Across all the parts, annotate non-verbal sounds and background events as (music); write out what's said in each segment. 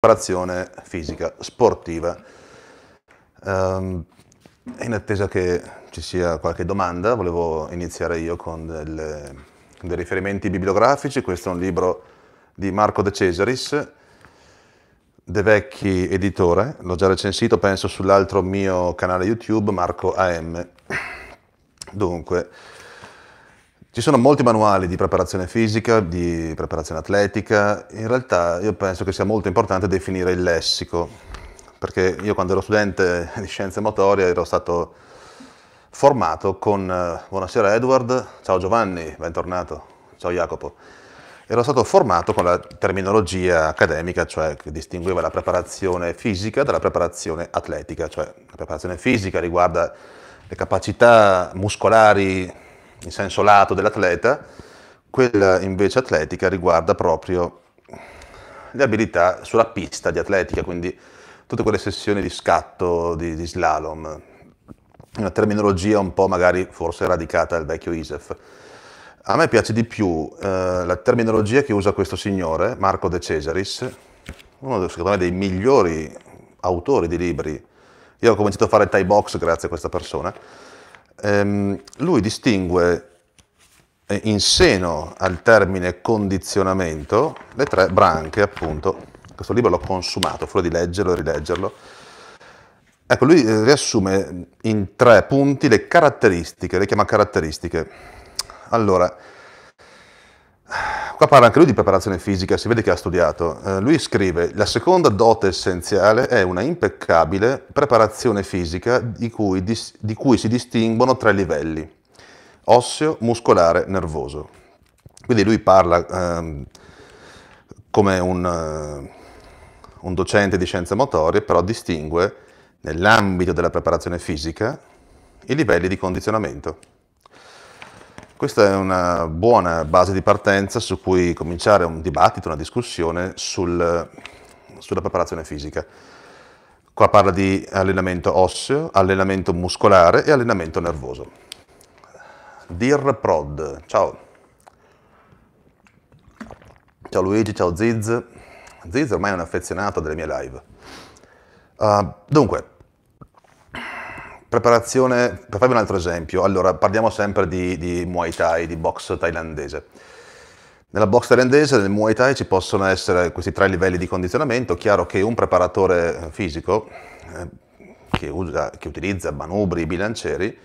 preparazione fisica, sportiva. Um, in attesa che ci sia qualche domanda, volevo iniziare io con delle, dei riferimenti bibliografici. Questo è un libro di Marco De Cesaris, De Vecchi editore, l'ho già recensito, penso, sull'altro mio canale YouTube, Marco AM. Dunque, ci sono molti manuali di preparazione fisica, di preparazione atletica, in realtà io penso che sia molto importante definire il lessico, perché io quando ero studente di scienze motorie ero stato formato con eh, Buonasera Edward, ciao Giovanni, bentornato, ciao Jacopo. Ero stato formato con la terminologia accademica, cioè che distingueva la preparazione fisica dalla preparazione atletica, cioè la preparazione fisica riguarda le capacità muscolari in senso lato dell'atleta, quella invece atletica riguarda proprio le abilità sulla pista di atletica, quindi tutte quelle sessioni di scatto, di, di slalom, una terminologia un po' magari forse radicata dal vecchio ISEF. A me piace di più eh, la terminologia che usa questo signore, Marco De Cesaris, uno secondo me dei migliori autori di libri. Io ho cominciato a fare Thai box grazie a questa persona ehm, lui distingue eh, in seno al termine condizionamento le tre branche, appunto. Questo libro l'ho consumato, fuori di leggerlo e rileggerlo. Ecco, lui eh, riassume in tre punti le caratteristiche, le chiama caratteristiche. Allora, Qua parla anche lui di preparazione fisica, si vede che ha studiato. Eh, lui scrive, la seconda dote essenziale è una impeccabile preparazione fisica di cui, dis, di cui si distinguono tre livelli, osseo, muscolare, nervoso. Quindi lui parla ehm, come un, eh, un docente di scienze motorie, però distingue nell'ambito della preparazione fisica i livelli di condizionamento. Questa è una buona base di partenza su cui cominciare un dibattito, una discussione sul, sulla preparazione fisica. Qua parla di allenamento osseo, allenamento muscolare e allenamento nervoso. Dir Prod, ciao. Ciao Luigi, ciao Ziz. Ziz ormai è un affezionato delle mie live. Uh, dunque, Preparazione, per farvi un altro esempio, allora parliamo sempre di, di Muay Thai, di box thailandese. Nella box thailandese, nel Muay Thai, ci possono essere questi tre livelli di condizionamento. Chiaro che un preparatore fisico eh, che, usa, che, utilizza manubri, bilancieri,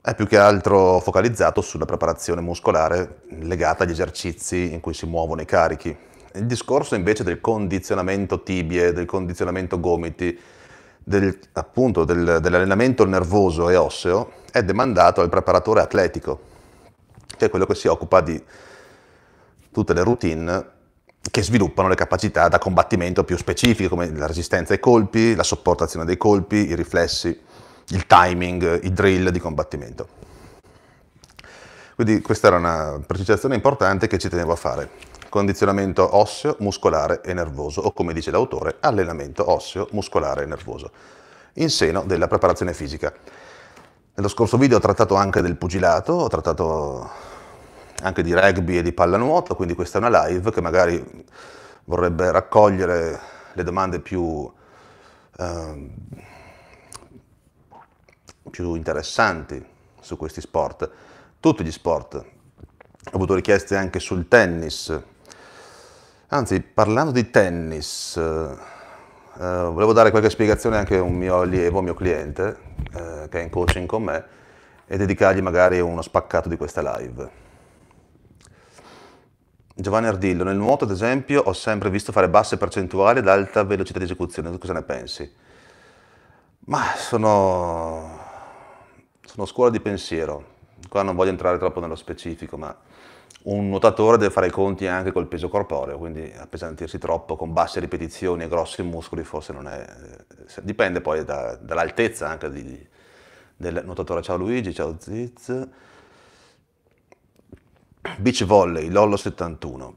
è più che altro focalizzato sulla preparazione muscolare legata agli esercizi in cui si muovono i carichi. Il discorso invece del condizionamento tibie, del condizionamento gomiti, del, appunto, del, dell'allenamento nervoso e osseo è demandato al preparatore atletico, che è quello che si occupa di tutte le routine che sviluppano le capacità da combattimento più specifiche come la resistenza ai colpi, la sopportazione dei colpi, i riflessi, il timing, i drill di combattimento. Quindi questa era una precisazione importante che ci tenevo a fare condizionamento osseo, muscolare e nervoso, o come dice l'autore, allenamento osseo, muscolare e nervoso, in seno della preparazione fisica. Nello scorso video ho trattato anche del pugilato, ho trattato anche di rugby e di pallanuoto, quindi questa è una live che magari vorrebbe raccogliere le domande più, eh, più interessanti su questi sport, tutti gli sport. Ho avuto richieste anche sul tennis, Anzi, parlando di tennis, eh, eh, volevo dare qualche spiegazione anche a un mio allievo, un mio cliente, eh, che è in coaching con me, e dedicargli magari uno spaccato di questa live. Giovanni Ardillo, nel nuoto ad esempio ho sempre visto fare basse percentuali ad alta velocità di esecuzione, tu cosa ne pensi? Ma sono, sono scuola di pensiero, qua non voglio entrare troppo nello specifico, ma un nuotatore deve fare i conti anche col peso corporeo, quindi appesantirsi troppo con basse ripetizioni e grossi muscoli forse non è... Eh, dipende poi da, dall'altezza anche di, del nuotatore. Ciao Luigi, ciao Ziz. Beach Volley, Lollo 71.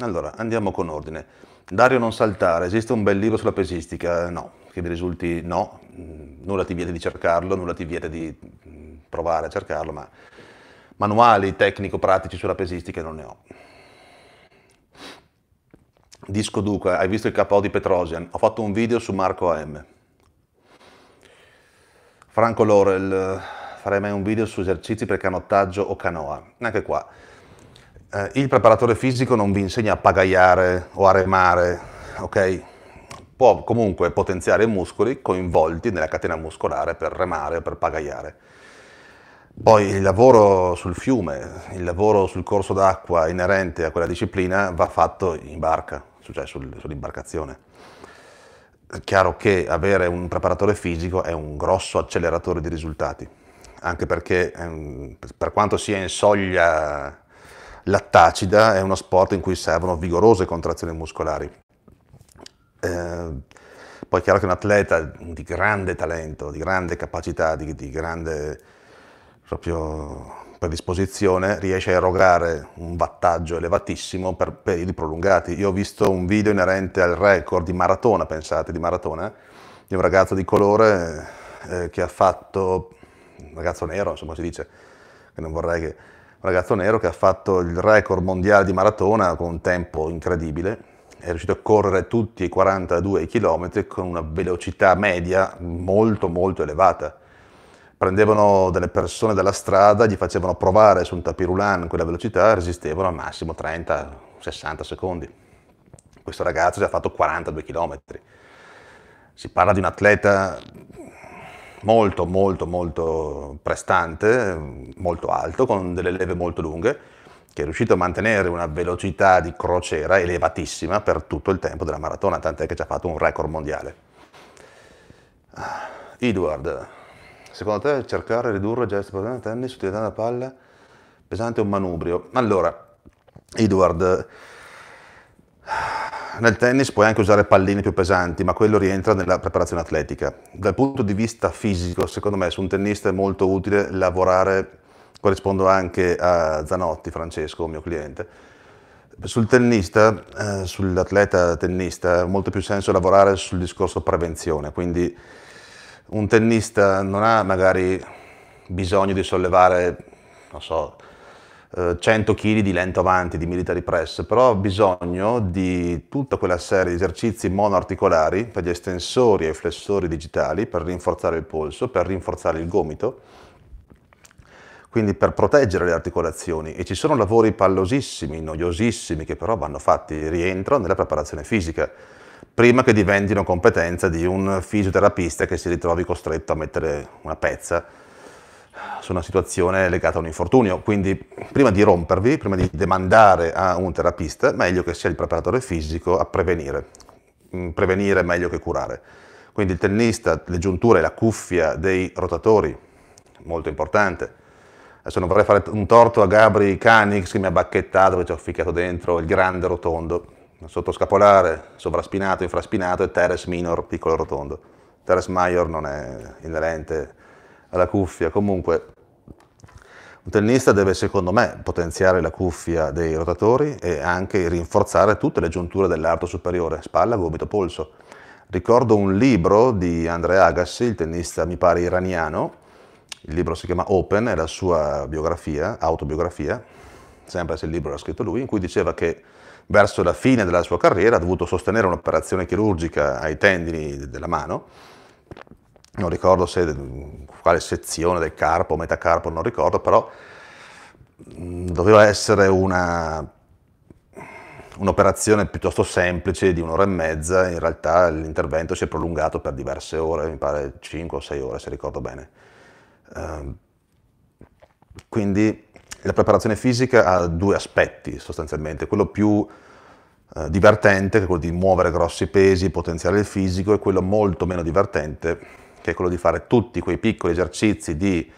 Allora, andiamo con ordine. Dario non saltare, esiste un bel libro sulla pesistica? No, che mi risulti no, mm, nulla ti vieta di cercarlo, nulla ti vieta di mm, provare a cercarlo, ma manuali tecnico-pratici sulla pesistica non ne ho. Disco Duca, eh, hai visto il capo di Petrosian? Ho fatto un video su Marco AM. Franco Lorel, farei mai un video su esercizi per canottaggio o canoa. Neanche qua. Eh, il preparatore fisico non vi insegna a pagaiare o a remare, ok? Può comunque potenziare i muscoli coinvolti nella catena muscolare per remare o per pagaiare. Poi il lavoro sul fiume, il lavoro sul corso d'acqua inerente a quella disciplina va fatto in barca, cioè sull'imbarcazione. È chiaro che avere un preparatore fisico è un grosso acceleratore di risultati, anche perché ehm, per quanto sia in soglia lattacida è uno sport in cui servono vigorose contrazioni muscolari. Eh, poi è chiaro che un atleta di grande talento, di grande capacità, di, di grande proprio predisposizione riesce a erogare un wattaggio elevatissimo per periodi prolungati. Io ho visto un video inerente al record di maratona, pensate, di maratona, di un ragazzo di colore eh, che ha fatto, un ragazzo nero, insomma si dice, che non vorrei che, un ragazzo nero che ha fatto il record mondiale di maratona con un tempo incredibile, è riuscito a correre tutti i 42 km con una velocità media molto molto elevata prendevano delle persone dalla strada, gli facevano provare su un tapirulan quella velocità, resistevano al massimo 30-60 secondi. Questo ragazzo ha già fatto 42 km. Si parla di un atleta molto, molto, molto prestante, molto alto, con delle leve molto lunghe, che è riuscito a mantenere una velocità di crociera elevatissima per tutto il tempo della maratona, tant'è che ci ha fatto un record mondiale. Ah, Edward, Secondo te cercare di ridurre già questo problema tennis utilizzando la palla pesante è un manubrio? Allora, Edward, nel tennis puoi anche usare palline più pesanti, ma quello rientra nella preparazione atletica. Dal punto di vista fisico, secondo me, su un tennista è molto utile lavorare, corrispondo anche a Zanotti, Francesco, mio cliente. Sul tennista, eh, sull'atleta tennista, ha molto più senso lavorare sul discorso prevenzione, quindi un tennista non ha magari bisogno di sollevare, non so, 100 eh, kg di lento avanti, di military press, però ha bisogno di tutta quella serie di esercizi monoarticolari per gli estensori e i flessori digitali per rinforzare il polso, per rinforzare il gomito, quindi per proteggere le articolazioni. E ci sono lavori pallosissimi, noiosissimi, che però vanno fatti, rientrano nella preparazione fisica prima che diventino competenza di un fisioterapista che si ritrovi costretto a mettere una pezza su una situazione legata a un infortunio. Quindi prima di rompervi, prima di demandare a un terapista, meglio che sia il preparatore fisico a prevenire. Mm, prevenire è meglio che curare. Quindi il tennista, le giunture, la cuffia dei rotatori, molto importante. Adesso non vorrei fare un torto a Gabri Canix che mi ha bacchettato, che ci ho ficcato dentro il grande rotondo sottoscapolare, sovraspinato, infraspinato e teres minor, piccolo rotondo. Teres major non è inerente alla cuffia. Comunque, un tennista deve, secondo me, potenziare la cuffia dei rotatori e anche rinforzare tutte le giunture dell'arto superiore, spalla, gomito, polso. Ricordo un libro di Andrea Agassi, il tennista mi pare iraniano, il libro si chiama Open, è la sua biografia, autobiografia, sempre se il libro l'ha scritto lui, in cui diceva che verso la fine della sua carriera ha dovuto sostenere un'operazione chirurgica ai tendini della mano, non ricordo se, quale sezione del carpo, metacarpo, non ricordo, però mm, doveva essere una, un'operazione piuttosto semplice di un'ora e mezza, in realtà l'intervento si è prolungato per diverse ore, mi pare 5 o 6 ore se ricordo bene. Ehm, quindi la preparazione fisica ha due aspetti sostanzialmente, quello più eh, divertente che è quello di muovere grossi pesi, potenziare il fisico e quello molto meno divertente che è quello di fare tutti quei piccoli esercizi di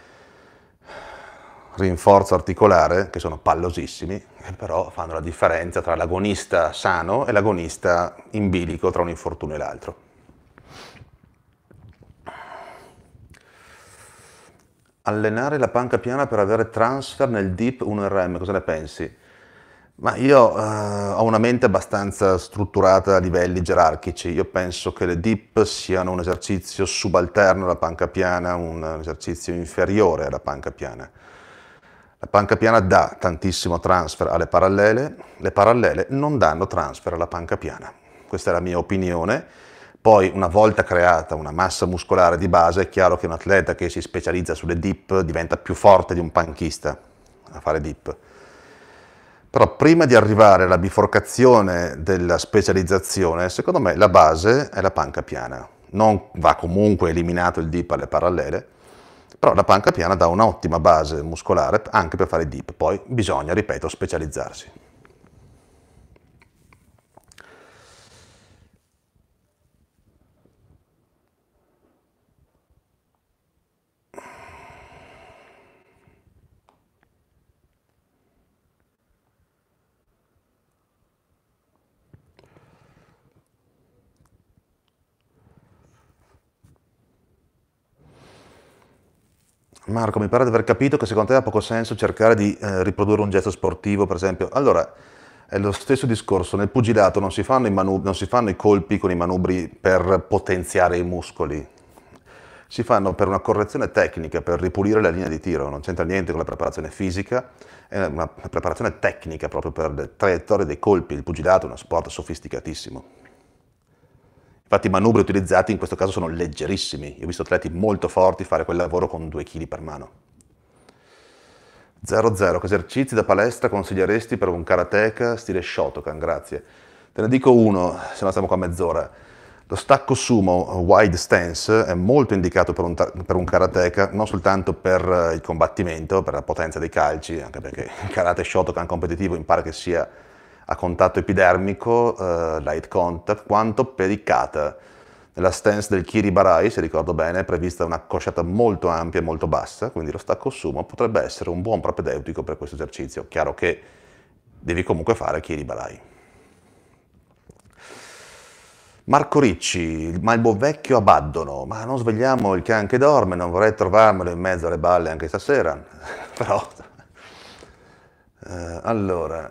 rinforzo articolare che sono pallosissimi che però fanno la differenza tra l'agonista sano e l'agonista in bilico tra un infortunio e l'altro. allenare la panca piana per avere transfer nel deep 1RM, cosa ne pensi? Ma io eh, ho una mente abbastanza strutturata a livelli gerarchici, io penso che le dip siano un esercizio subalterno alla panca piana, un esercizio inferiore alla panca piana. La panca piana dà tantissimo transfer alle parallele, le parallele non danno transfer alla panca piana. Questa è la mia opinione poi una volta creata una massa muscolare di base è chiaro che un atleta che si specializza sulle dip diventa più forte di un panchista a fare dip. Però prima di arrivare alla biforcazione della specializzazione, secondo me la base è la panca piana. Non va comunque eliminato il dip alle parallele, però la panca piana dà un'ottima base muscolare anche per fare dip. Poi bisogna, ripeto, specializzarsi. Marco, mi pare di aver capito che secondo te ha poco senso cercare di eh, riprodurre un gesto sportivo, per esempio. Allora, è lo stesso discorso, nel pugilato non si fanno i, manu- non si fanno i colpi con i manubri per potenziare i muscoli, si fanno per una correzione tecnica, per ripulire la linea di tiro, non c'entra niente con la preparazione fisica, è una preparazione tecnica proprio per le traiettorie dei colpi, il pugilato è uno sport sofisticatissimo. Infatti i manubri utilizzati in questo caso sono leggerissimi. Io ho visto atleti molto forti fare quel lavoro con 2 kg per mano. 00. Che esercizi da palestra consiglieresti per un karateka stile Shotokan? Grazie. Te ne dico uno, se no stiamo qua mezz'ora. Lo stacco sumo wide stance è molto indicato per un, per un karateka, non soltanto per eh, il combattimento, per la potenza dei calci, anche perché il karate Shotokan competitivo impara che sia a contatto epidermico, eh, light contact, quanto per i kata. Nella stance del Kiribarai, se ricordo bene, è prevista una cosciata molto ampia e molto bassa, quindi lo stacco sumo potrebbe essere un buon propedeutico per questo esercizio. Chiaro che devi comunque fare Kiribarai. Marco Ricci, ma il buon vecchio abbandono, ma non svegliamo il can che dorme, non vorrei trovarmelo in mezzo alle balle anche stasera, (laughs) però... Eh, allora,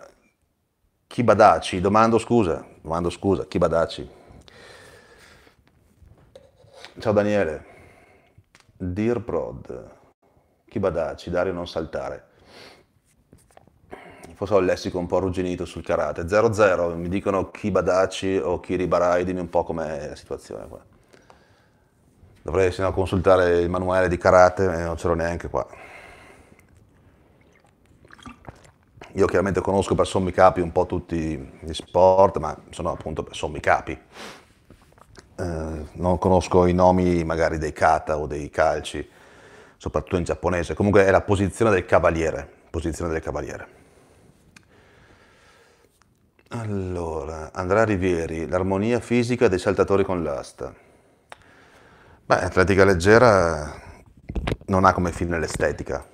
chi Badaci, domando scusa, domando scusa, chi Badaci. Ciao Daniele, Dear Prod, chi Badaci, Dario non saltare. Forse ho il lessico un po' arrugginito sul karate. 0-0, mi dicono chi Badaci o chi Ribaraidini, un po' com'è la situazione qua. Dovrei se no consultare il manuale di karate, eh, non ce l'ho neanche qua. Io chiaramente conosco per sommi capi un po' tutti gli sport, ma sono appunto per sommi capi. Eh, non conosco i nomi magari dei kata o dei calci, soprattutto in giapponese. Comunque è la posizione del cavaliere. Posizione del cavaliere. Allora, Andrea Rivieri, l'armonia fisica dei saltatori con l'asta. Beh, atletica leggera non ha come fine l'estetica,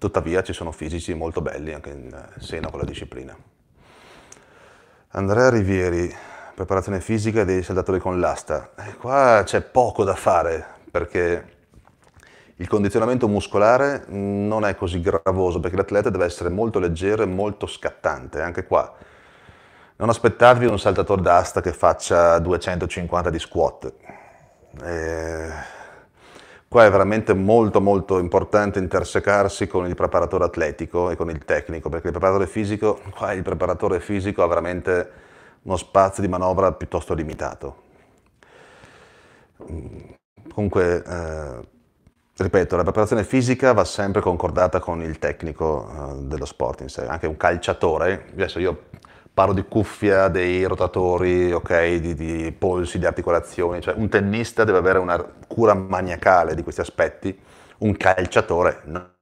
tuttavia ci sono fisici molto belli anche in eh, seno a quella disciplina. Andrea Rivieri, preparazione fisica dei saltatori con l'asta. E eh, qua c'è poco da fare perché il condizionamento muscolare non è così gravoso perché l'atleta deve essere molto leggero e molto scattante, anche qua. Non aspettatevi un saltatore d'asta che faccia 250 di squat. E eh, Qua è veramente molto molto importante intersecarsi con il preparatore atletico e con il tecnico, perché il preparatore fisico, qua il preparatore fisico ha veramente uno spazio di manovra piuttosto limitato. Mm. Comunque, eh, ripeto, la preparazione fisica va sempre concordata con il tecnico eh, dello sport in sé. Anche un calciatore, adesso io parlo di cuffia, dei rotatori, okay, di, di, polsi, di articolazioni, cioè un tennista deve avere una cura maniacale di questi aspetti, un calciatore no.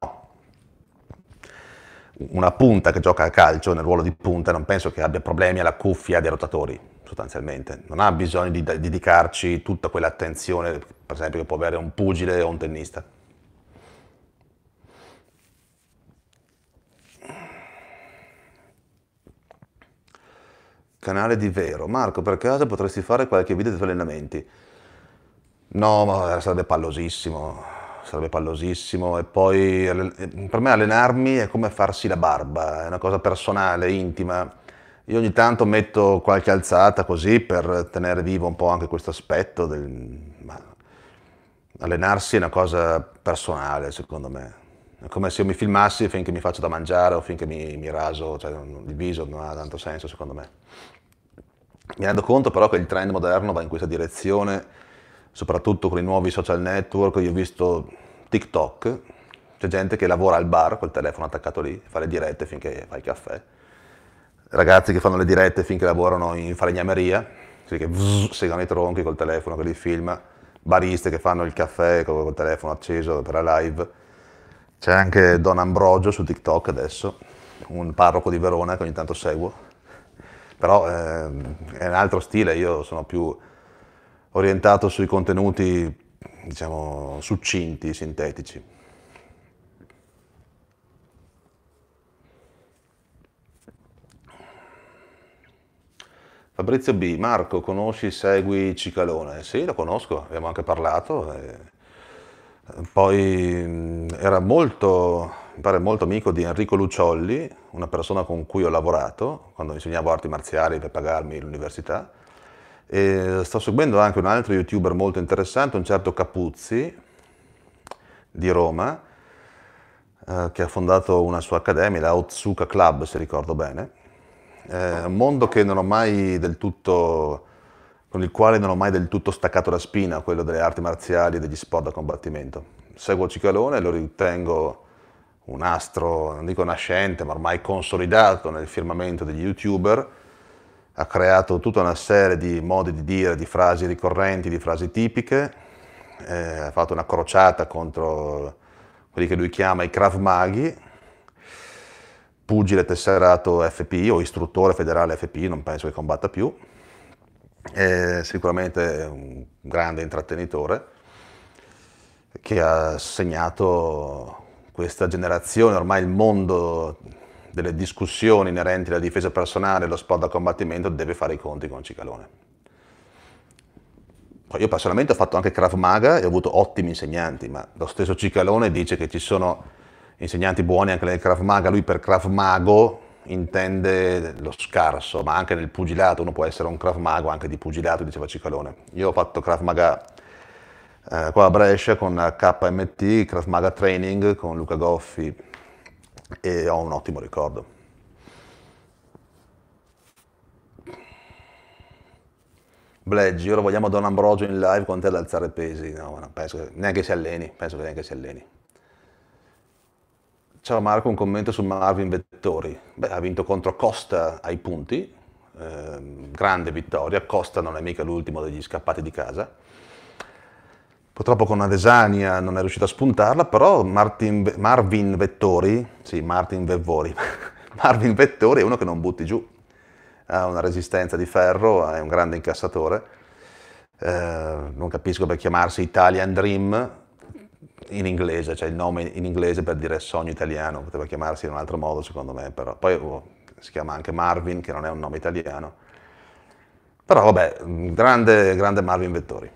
Una punta che gioca a calcio nel ruolo di punta non penso che abbia problemi alla cuffia dei rotatori, sostanzialmente, non ha bisogno di dedicarci tutta quell'attenzione, per esempio, che può avere un pugile o un tennista. canale di Vero, Marco per caso potresti fare qualche video di allenamenti? No, ma sarebbe pallosissimo, sarebbe pallosissimo e poi per me allenarmi è come farsi la barba, è una cosa personale, intima. Io ogni tanto metto qualche alzata così per tenere vivo un po' anche questo aspetto, del... allenarsi è una cosa personale secondo me. È come se io mi filmassi finché mi faccio da mangiare o finché mi, mi raso, cioè il viso non ha tanto senso secondo me. Mi rendo conto però che il trend moderno va in questa direzione, soprattutto con i nuovi social network. Io ho visto TikTok, c'è gente che lavora al bar col telefono attaccato lì, fa le dirette finché fa il caffè. Ragazzi che fanno le dirette finché lavorano in falegnameria, cioè che vzz, segano i tronchi col telefono che li filma. Bariste che fanno il caffè col, col telefono acceso per la live. C'è anche Don Ambrogio su TikTok adesso, un parroco di Verona che ogni tanto seguo però ehm, è un altro stile, io sono più orientato sui contenuti diciamo succinti, sintetici. Fabrizio B, Marco, conosci, segui Cicalone? Sì, lo conosco, abbiamo anche parlato. E eh, poi mm, era molto, mi pare molto amico di Enrico Luciolli, una persona con cui ho lavorato quando insegnavo arti marziali per pagarmi l'università. E sto seguendo anche un altro youtuber molto interessante, un certo Capuzzi di Roma, eh, che ha fondato una sua accademia, la Otsuka Club, se ricordo bene. Eh, un mondo tutto, con il quale non ho mai del tutto staccato la spina, quello delle arti marziali e degli sport da combattimento. Seguo Cicalone e lo ritengo un astro, non dico nascente, ma ormai consolidato nel firmamento degli youtuber, ha creato tutta una serie di modi di dire, di frasi ricorrenti, di frasi tipiche, eh, ha fatto una crociata contro quelli che lui chiama i Krav Maghi, pugile tesserato FPI o istruttore federale FPI, non penso che combatta più, è sicuramente un grande intrattenitore che ha segnato questa generazione, ormai il mondo delle discussioni inerenti alla difesa personale e allo sport da combattimento deve fare i conti con Cicalone. Poi io personalmente ho fatto anche Krav Maga e ho avuto ottimi insegnanti, ma lo stesso Cicalone dice che ci sono insegnanti buoni anche nel Krav Maga, lui per Krav Mago intende lo scarso, ma anche nel pugilato, uno può essere un Krav Mago anche di pugilato, diceva Cicalone. Io ho fatto Krav Maga eh, qua a Brescia con KMT, Krav Maga Training con Luca Goffi e ho un ottimo ricordo. Bleggi, ora vogliamo Don Ambrogio in live con te ad alzare pesi. No, non penso che neanche si alleni, penso che neanche si alleni. Ciao Marco, un commento su Marvin Vettori. Beh, ha vinto contro Costa ai punti, eh, grande vittoria. Costa non è mica l'ultimo degli scappati di casa. Purtroppo con Adesania non è riuscito a spuntarla, però Martin, Marvin Vettori, sì, Martin Vevori, (laughs) Marvin Vettori è uno che non butti giù, ha una resistenza di ferro, è un grande incassatore. Eh, non capisco per chiamarsi Italian Dream in inglese, cioè il nome in inglese per dire sogno italiano, poteva chiamarsi in un altro modo secondo me, però poi oh, si chiama anche Marvin che non è un nome italiano. Però vabbè, grande, grande Marvin Vettori.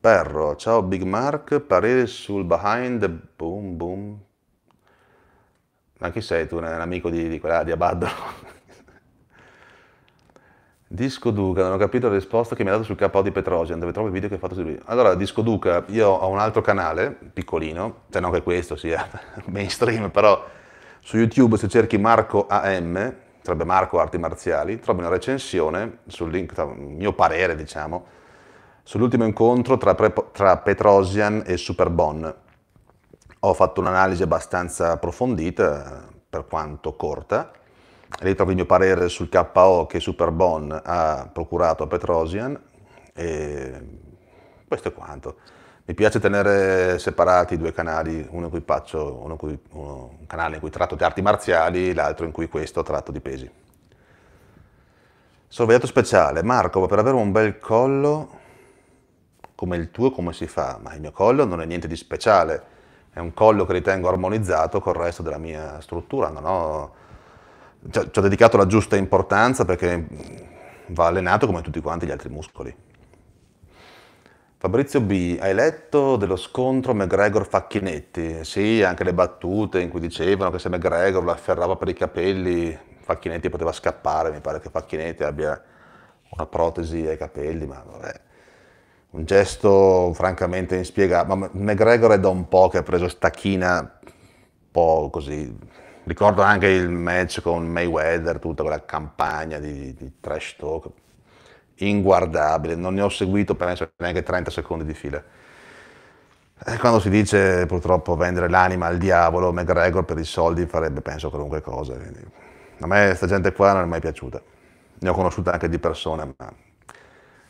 Perro, ciao Big Mark, parere sul behind, boom boom. Ma chi sei tu, un amico di, di quella di Abaddon? (laughs) Disco Duca, non ho capito la risposta che mi ha dato sul capo di Petrosian, dove trovo il video che ho fatto su lui. Allora, Disco Duca, io ho un altro canale, piccolino, cioè non che questo sia (laughs) mainstream, però su YouTube se cerchi Marco AM, sarebbe Marco Arti Marziali, trovi una recensione sul link, il mio parere diciamo, sull'ultimo incontro tra, tra Petrosian e Superbon. Ho fatto un'analisi abbastanza approfondita, eh, per quanto corta, lì trovo il mio parere sul KO che Superbon ha procurato a Petrosian e questo è quanto. Mi piace tenere separati i due canali, uno in cui faccio uno in cui, uno, un canale in cui tratto di arti marziali, l'altro in cui questo tratto di pesi. Sorvegliato speciale, Marco, per avere un bel collo come il tuo come si fa, ma il mio collo non è niente di speciale, è un collo che ritengo armonizzato col resto della mia struttura, non ho... ci ho dedicato la giusta importanza perché va allenato come tutti quanti gli altri muscoli. Fabrizio B, hai letto dello scontro McGregor-Facchinetti? Sì, anche le battute in cui dicevano che se McGregor lo afferrava per i capelli, Facchinetti poteva scappare, mi pare che Facchinetti abbia una protesi ai capelli, ma vabbè un gesto francamente inspiegabile, ma McGregor è da un po' che ha preso stacchina, un po' così, ricordo anche il match con Mayweather, tutta quella campagna di, di trash talk, inguardabile, non ne ho seguito penso neanche 30 secondi di fila. Eh, quando si dice purtroppo vendere l'anima al diavolo, McGregor per i soldi farebbe penso qualunque cosa, quindi. a me questa gente qua non è mai piaciuta, ne ho conosciuta anche di persona, ma non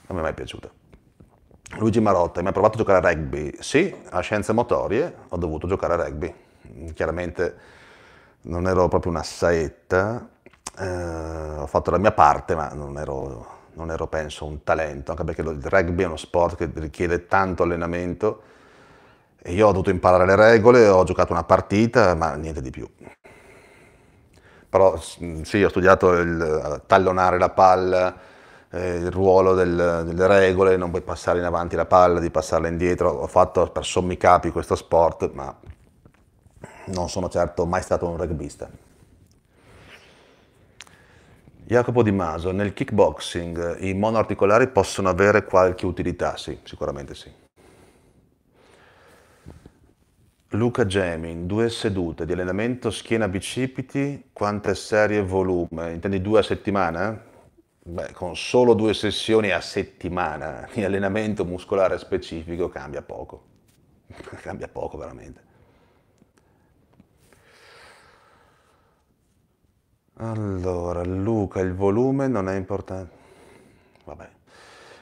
mi è mai piaciuta. Luigi Marotta, mi ha provato a giocare a rugby? Sì, a scienze motorie ho dovuto giocare a rugby. Chiaramente non ero proprio una saetta, eh, ho fatto la mia parte, ma non ero, non ero, penso, un talento, anche perché il rugby è uno sport che richiede tanto allenamento e io ho dovuto imparare le regole, ho giocato una partita, ma niente di più. Però mm, sì, ho studiato il eh, tallonare la palla, eh, il ruolo del, delle regole, non puoi passare in avanti la palla, di passarla indietro, ho fatto per sommi capi questo sport, ma non sono certo mai stato un rugbista. Jacopo Di Maso, nel kickboxing i monoarticolari possono avere qualche utilità? Sì, sicuramente sì. Luca Gemin, due sedute di allenamento schiena bicipiti, quante serie e volume? Intendi due a settimana? Beh, con solo due sessioni a settimana (laughs) di allenamento muscolare specifico cambia poco, (laughs) cambia poco veramente. Allora, Luca, il volume non è importante. Vabbè,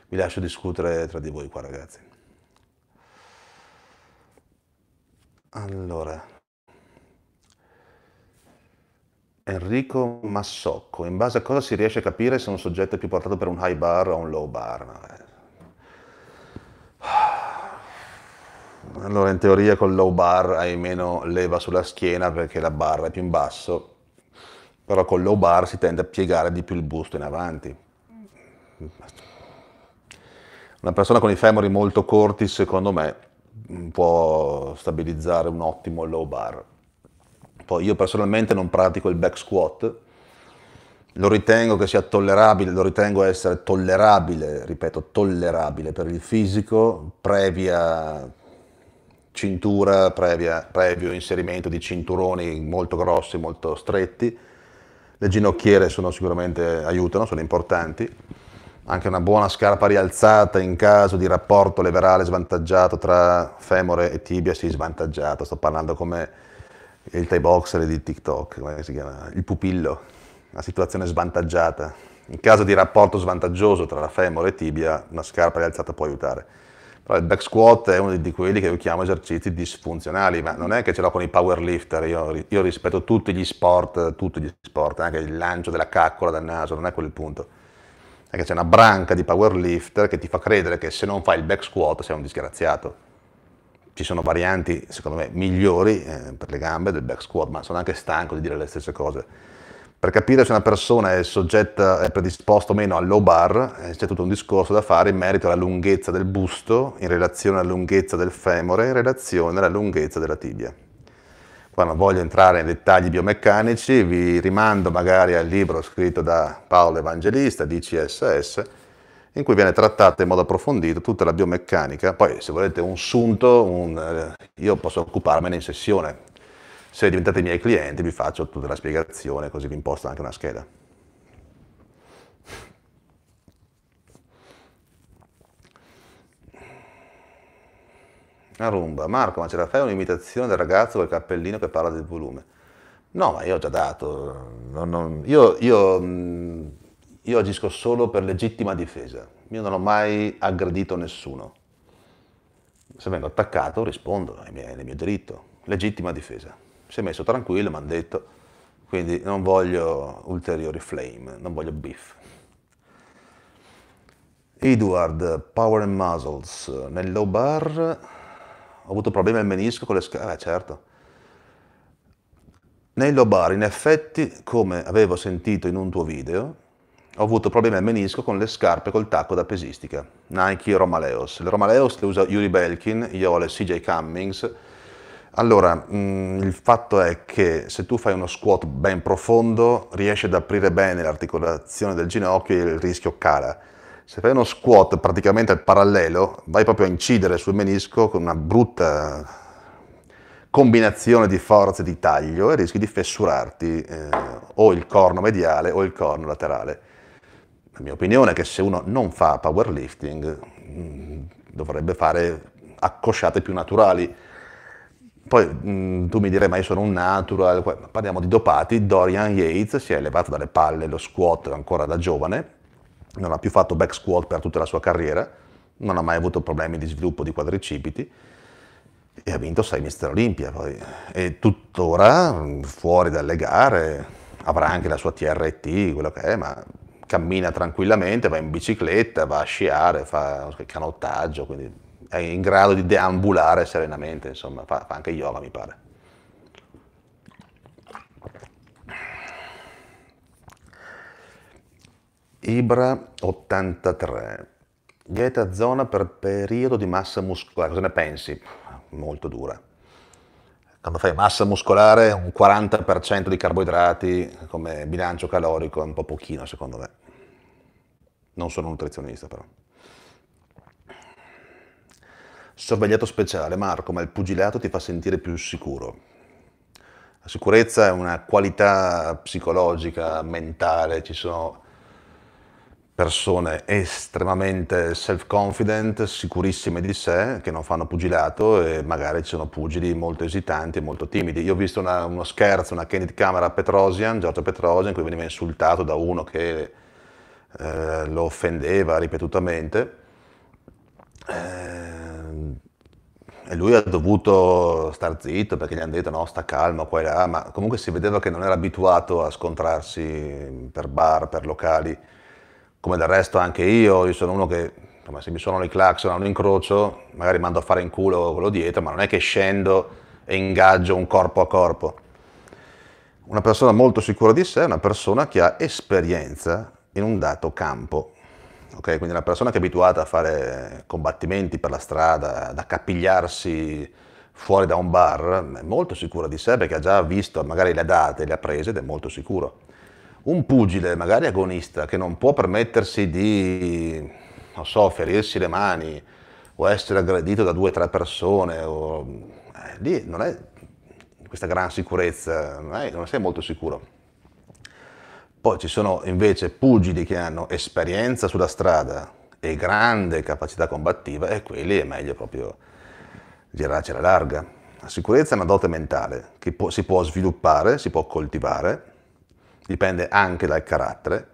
vi lascio discutere tra di voi qua ragazzi. Allora, Enrico Massocco, in base a cosa si riesce a capire se un soggetto è più portato per un high bar o un low bar? Eh. Allora, in teoria con low bar hai meno leva sulla schiena perché la barra è più in basso, però con low bar si tende a piegare di più il busto in avanti. Una persona con i femori molto corti, secondo me, può stabilizzare un ottimo low bar. Poi io personalmente non pratico il back squat, lo ritengo che sia tollerabile, lo ritengo essere tollerabile, ripeto, tollerabile per il fisico, previa cintura, previa, previo inserimento di cinturoni molto grossi, molto stretti. Le ginocchiere sono sicuramente aiutano, sono importanti. Anche una buona scarpa rialzata in caso di rapporto leverale svantaggiato tra femore e tibia, sì, svantaggiato, sto parlando come il Thai Boxer di TikTok, come si chiama? Il pupillo, la situazione svantaggiata. In caso di rapporto svantaggioso tra la femore e tibia, una scarpa rialzata può aiutare. Però il back squat è uno di quelli che io chiamo esercizi disfunzionali, ma non è che ce l'ho con i powerlifter, io, io rispetto tutti gli sport, tutti gli sport, anche il lancio della caccola dal naso, non è quello il punto. È che c'è una branca di powerlifter che ti fa credere che se non fai il back squat sei un disgraziato ci sono varianti, secondo me, migliori eh, per le gambe del back squat, ma sono anche stanco di dire le stesse cose. Per capire se una persona è soggetta, è predisposta o meno al low bar, eh, c'è tutto un discorso da fare in merito alla lunghezza del busto, in relazione alla lunghezza del femore, in relazione alla lunghezza della tibia. Qua non voglio entrare in dettagli biomeccanici, vi rimando magari al libro scritto da Paolo Evangelista, DCSS, in cui viene trattata in modo approfondito tutta la biomeccanica. Poi, se volete un sunto, un, eh, io posso occuparmene in sessione. Se diventate i miei clienti, vi faccio tutta la spiegazione, così vi imposto anche una scheda. Una Marco, ma ce la fai un'imitazione del ragazzo col cappellino che parla del volume? No, ma io ho già dato. Non, non, io, io mm, io agisco solo per legittima difesa. Io non ho mai aggredito nessuno. Se vengo attaccato rispondo, è il mio diritto. Legittima difesa. Si è messo tranquillo, mi hanno detto. Quindi non voglio ulteriori flame, non voglio beef. Edward, Power and Muscles, nel low bar ho avuto problemi al menisco con le scale, eh, certo. Nel low bar, in effetti, come avevo sentito in un tuo video, ho avuto problemi al menisco con le scarpe col tacco da pesistica, Nike Romaleos. Le Romaleos le usa Yuri Belkin, io ho le CJ Cummings. Allora, mm, il fatto è che se tu fai uno squat ben profondo, riesci ad aprire bene l'articolazione del ginocchio e il rischio cala. Se fai uno squat praticamente al parallelo, vai proprio a incidere sul menisco con una brutta combinazione di forze di taglio e rischi di fessurarti eh, o il corno mediale o il corno laterale la mia opinione è che se uno non fa powerlifting mm, dovrebbe fare accosciate più naturali. Poi mm, tu mi direi, ma io sono un natural, parliamo di dopati, Dorian Yates si è elevato dalle palle lo squat ancora da giovane, non ha più fatto back squat per tutta la sua carriera, non ha mai avuto problemi di sviluppo di quadricipiti e ha vinto 6 Mister Olimpia poi. E tuttora mm, fuori dalle gare avrà anche la sua TRT, quello che è, ma cammina tranquillamente, va in bicicletta, va a sciare, fa canottaggio, quindi è in grado di deambulare serenamente, insomma, fa, fa anche yoga mi pare. Ibra 83. Dieta zona per periodo di massa muscolare, cosa ne pensi? Molto dura quando fai massa muscolare un 40% di carboidrati come bilancio calorico è un po' pochino secondo me. Non sono un nutrizionista però. Sorvegliato speciale, Marco, ma il pugilato ti fa sentire più sicuro. La sicurezza è una qualità psicologica, mentale, ci sono persone estremamente self-confident, sicurissime di sé, che non fanno pugilato e magari ci sono pugili molto esitanti e molto timidi. Io ho visto una, uno scherzo, una candid camera a Petrosian, Giorgio Petrosian, in cui veniva insultato da uno che eh, lo offendeva ripetutamente. Ehm, e lui ha dovuto star zitto perché gli hanno detto no, sta calmo qua e là, ma comunque si vedeva che non era abituato a scontrarsi per bar, per locali come del resto anche io, io sono uno che insomma, se mi suonano i clacson a un incrocio, magari mando a fare in culo quello dietro, ma non è che scendo e ingaggio un corpo a corpo. Una persona molto sicura di sé è una persona che ha esperienza in un dato campo. Okay? Quindi una persona che è abituata a fare combattimenti per la strada, ad accapigliarsi fuori da un bar, è molto sicura di sé perché ha già visto magari le date, le ha prese ed è molto sicuro un pugile, magari agonista, che non può permettersi di, non so, ferirsi le mani o essere aggredito da due o tre persone, o, eh, lì non è questa gran sicurezza, non, è, non sei molto sicuro. Poi ci sono invece pugili che hanno esperienza sulla strada e grande capacità combattiva e quelli è meglio proprio girarci alla larga. La sicurezza è una dote mentale che può, si può sviluppare, si può coltivare dipende anche dal carattere,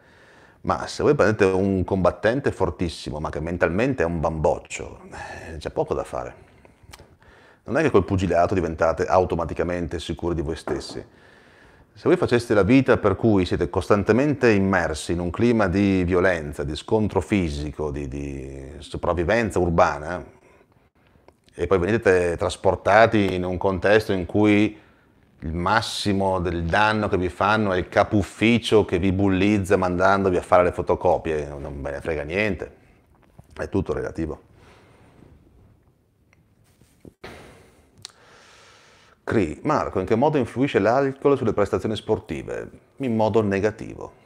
ma se voi prendete un combattente fortissimo, ma che mentalmente è un bamboccio, eh, c'è poco da fare. Non è che col pugilato diventate automaticamente sicuri di voi stessi. Se voi faceste la vita per cui siete costantemente immersi in un clima di violenza, di scontro fisico, di, di sopravvivenza urbana, eh, e poi venite trasportati in un contesto in cui il massimo del danno che vi fanno è il capo ufficio che vi bullizza mandandovi a fare le fotocopie, non ve ne frega niente, è tutto relativo. Cri, Marco, in che modo influisce l'alcol sulle prestazioni sportive? In modo negativo.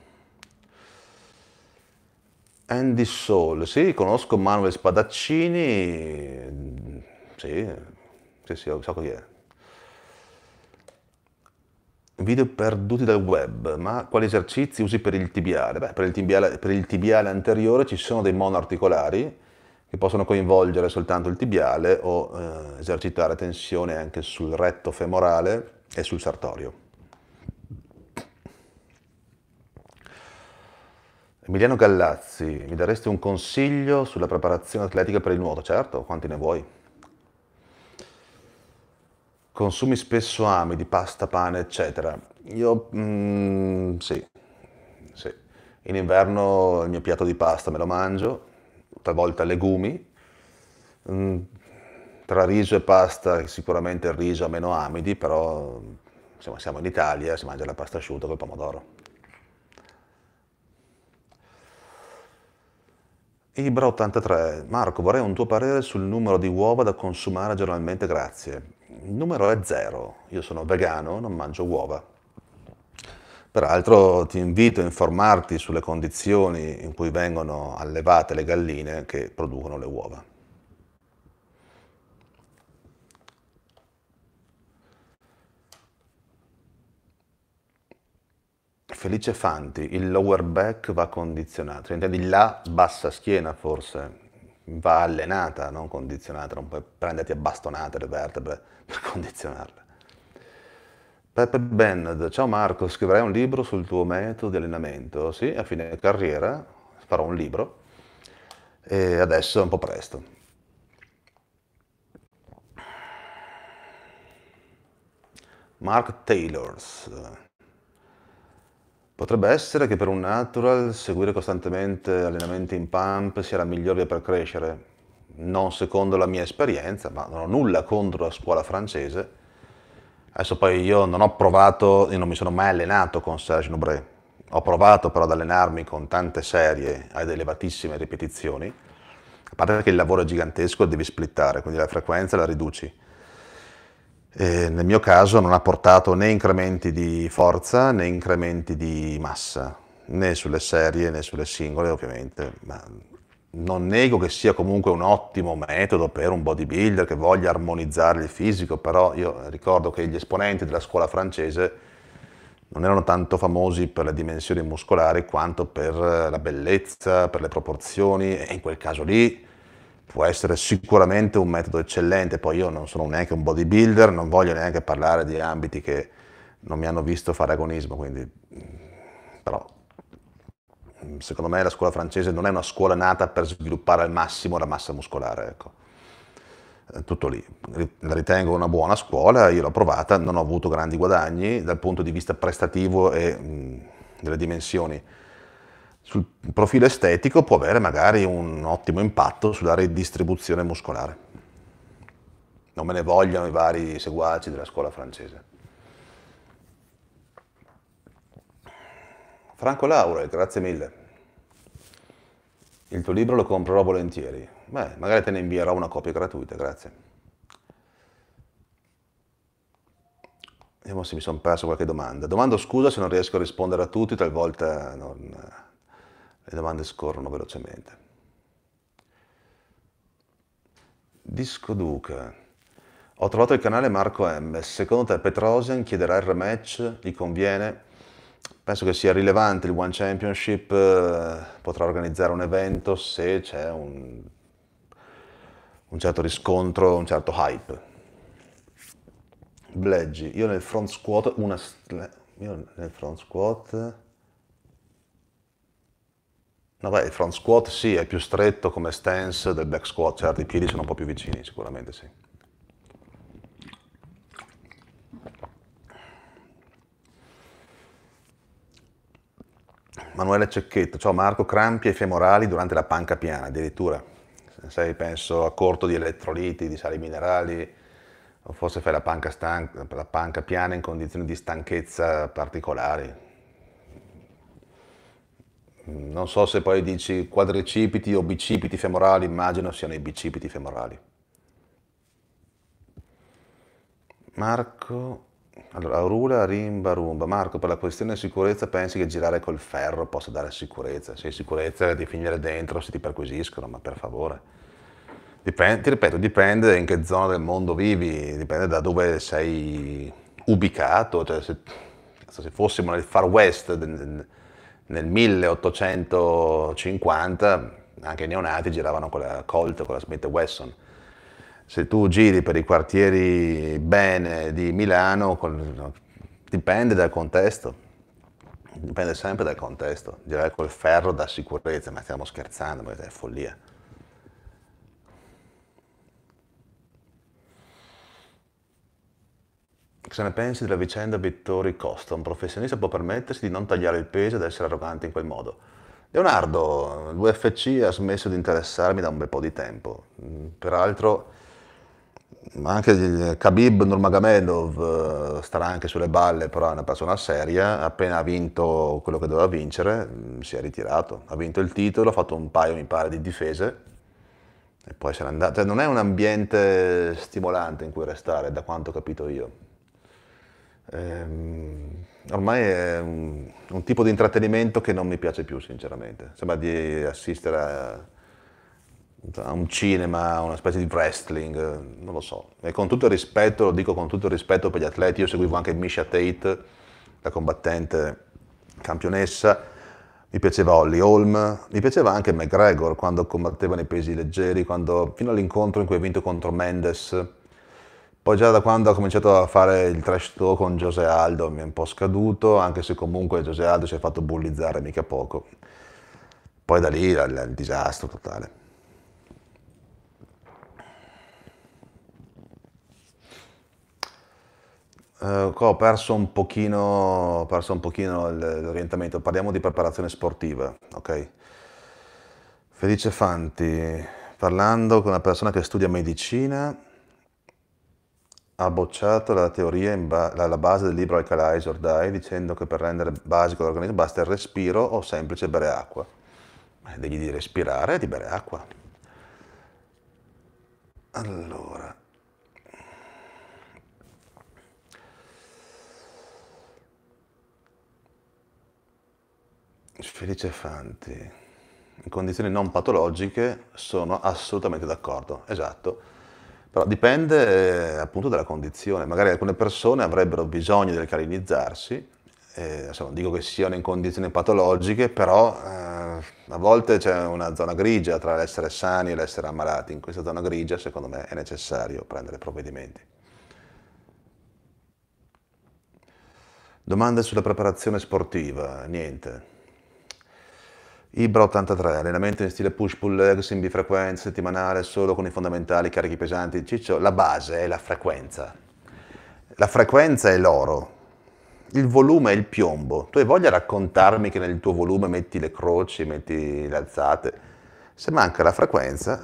Andy Soul, sì, conosco Manuel Spadaccini, sì, sì, sì, so chi è. Video perduti dal web, ma quali esercizi usi per il tibiale? Beh, per il tibiale, per il tibiale anteriore ci sono dei monoarticolari che possono coinvolgere soltanto il tibiale o eh, esercitare tensione anche sul retto femorale e sul sartorio. Emiliano Gallazzi, mi daresti un consiglio sulla preparazione atletica per il nuoto? Certo, quanti ne vuoi consumi spesso ami di pasta, pane, eccetera? Io mm, sì, sì. In inverno il mio piatto di pasta me lo mangio, talvolta legumi. Mm, tra riso e pasta sicuramente il riso ha meno amidi, però insomma, siamo in Italia, si mangia la pasta asciutta col pomodoro. Ibra83, Marco vorrei un tuo parere sul numero di uova da consumare giornalmente, grazie il numero è zero, io sono vegano, non mangio uova. Peraltro ti invito a informarti sulle condizioni in cui vengono allevate le galline che producono le uova. Felice Fanti, il lower back va condizionato, intendi la bassa schiena forse, va allenata, non condizionata, non puoi prenderti a bastonate le vertebre (laughs) per condizionarle. Peppe Bennett, ciao Marco, scriverai un libro sul tuo metodo di allenamento? Sì, a fine carriera farò un libro e adesso è un po' presto. Mark Taylors, Potrebbe essere che per un natural seguire costantemente allenamenti in pump sia la miglior via per crescere, non secondo la mia esperienza, ma non ho nulla contro la scuola francese. Adesso poi io non ho provato, io non mi sono mai allenato con Serge Nobré, ho provato però ad allenarmi con tante serie ad elevatissime ripetizioni, a parte che il lavoro è gigantesco e devi splittare, quindi la frequenza la riduci eh, nel mio caso non ha portato né incrementi di forza né incrementi di massa, né sulle serie né sulle singole ovviamente, ma non nego che sia comunque un ottimo metodo per un bodybuilder che voglia armonizzare il fisico, però io ricordo che gli esponenti della scuola francese non erano tanto famosi per le dimensioni muscolari quanto per la bellezza, per le proporzioni e in quel caso lì può essere sicuramente un metodo eccellente, poi io non sono neanche un bodybuilder, non voglio neanche parlare di ambiti che non mi hanno visto fare agonismo, quindi mm, però mm, secondo me la scuola francese non è una scuola nata per sviluppare al massimo la massa muscolare, ecco. Eh, tutto lì, la ritengo una buona scuola, io l'ho provata, non ho avuto grandi guadagni dal punto di vista prestativo e mh, mm, delle dimensioni sul profilo estetico può avere magari un ottimo impatto sulla ridistribuzione muscolare. Non me ne vogliano i vari seguaci della scuola francese. Franco Laure, grazie mille. Il tuo libro lo comprerò volentieri. Beh, magari te ne invierò una copia gratuita, grazie. Vediamo se mi sono perso qualche domanda. Domando scusa se non riesco a rispondere a tutti, talvolta non le domande scorrono velocemente. Disco Duca. Ho trovato il canale Marco M. Secondo te Petrosian chiederà il rematch? Gli conviene? Penso che sia rilevante il One Championship, eh, potrà organizzare un evento se c'è un, un certo riscontro, un certo hype. Bleggi, io nel front squat una... Io nel front squat Vabbè, il front squat sì, è più stretto come stance del back squat, certo i piedi sono un po' più vicini, sicuramente sì. Manuele Cecchetto, ciao Marco, crampi e femorali durante la panca piana, addirittura. Sei, penso, a corto di elettroliti, di sali minerali, o forse fai la panca, la panca piana in condizioni di stanchezza particolari, non so se poi dici quadricipiti o bicipiti femorali, immagino siano i bicipiti femorali. Marco, allora, Aurula Rimba Rumba. Marco, per la questione sicurezza pensi che girare col ferro possa dare sicurezza? Se sicurezza è di finire dentro se ti perquisiscono, ma per favore. Dipende, ti ripeto, dipende in che zona del mondo vivi, dipende da dove sei ubicato. Cioè, se, se fossimo nel far west nel 1850 anche i neonati giravano con la Colt, con la Smith Wesson. Se tu giri per i quartieri bene di Milano, con, dipende dal contesto, dipende sempre dal contesto. Girare col ferro da sicurezza, ma stiamo scherzando, ma è follia. Cosa ne pensi della vicenda Vittori Costa? Un professionista può permettersi di non tagliare il peso ed essere arrogante in quel modo. Leonardo, l'UFC ha smesso di interessarmi da un bel po' di tempo. Mm, peraltro, anche Khabib Nurmagomedov eh, starà anche sulle balle, però è una persona seria. Appena ha vinto quello che doveva vincere, mm, si è ritirato. Ha vinto il titolo, ha fatto un paio, mi pare, di difese e poi se n'è andato. Cioè, non è un ambiente stimolante in cui restare, da quanto ho capito io ehm, ormai è un, un, tipo di intrattenimento che non mi piace più sinceramente, sembra di assistere a, a un cinema, a una specie di wrestling, non lo so. E con tutto il rispetto, lo dico con tutto il rispetto per gli atleti, io seguivo anche Misha Tate, la combattente campionessa, mi piaceva Holly Holm, mi piaceva anche McGregor quando combatteva nei pesi leggeri, quando, fino all'incontro in cui ha vinto contro Mendes poi già da quando ho cominciato a fare il trash talk con José Aldo mi è un po' scaduto, anche se comunque José Aldo si è fatto bullizzare mica poco. Poi da lì il disastro totale. Uh, ho perso un pochino, perso un pochino l'orientamento, parliamo di preparazione sportiva, ok? Felice Fanti, parlando con una persona che studia medicina, ha bocciato la teoria, ba- la, base del libro Alcalai Jordai, dicendo che per rendere basico l'organismo basta il respiro o semplice bere acqua. Ma eh, devi di respirare e di bere acqua. Allora. Felice Fanti, in condizioni non patologiche sono assolutamente d'accordo, esatto allora, dipende eh, appunto dalla condizione, magari alcune persone avrebbero bisogno di alcalinizzarsi, eh, insomma, dico che siano in condizioni patologiche, però eh, a volte c'è una zona grigia tra l'essere sani e l'essere ammalati, in questa zona grigia secondo me è necessario prendere provvedimenti. Domande sulla preparazione sportiva? Niente. Ibra 83, allenamento in stile push-pull leg in settimanale solo con i fondamentali carichi pesanti. Ciccio, la base è la frequenza. La frequenza è l'oro, il volume è il piombo. Tu hai voglia di raccontarmi che nel tuo volume metti le croci, metti le alzate? Se manca la frequenza,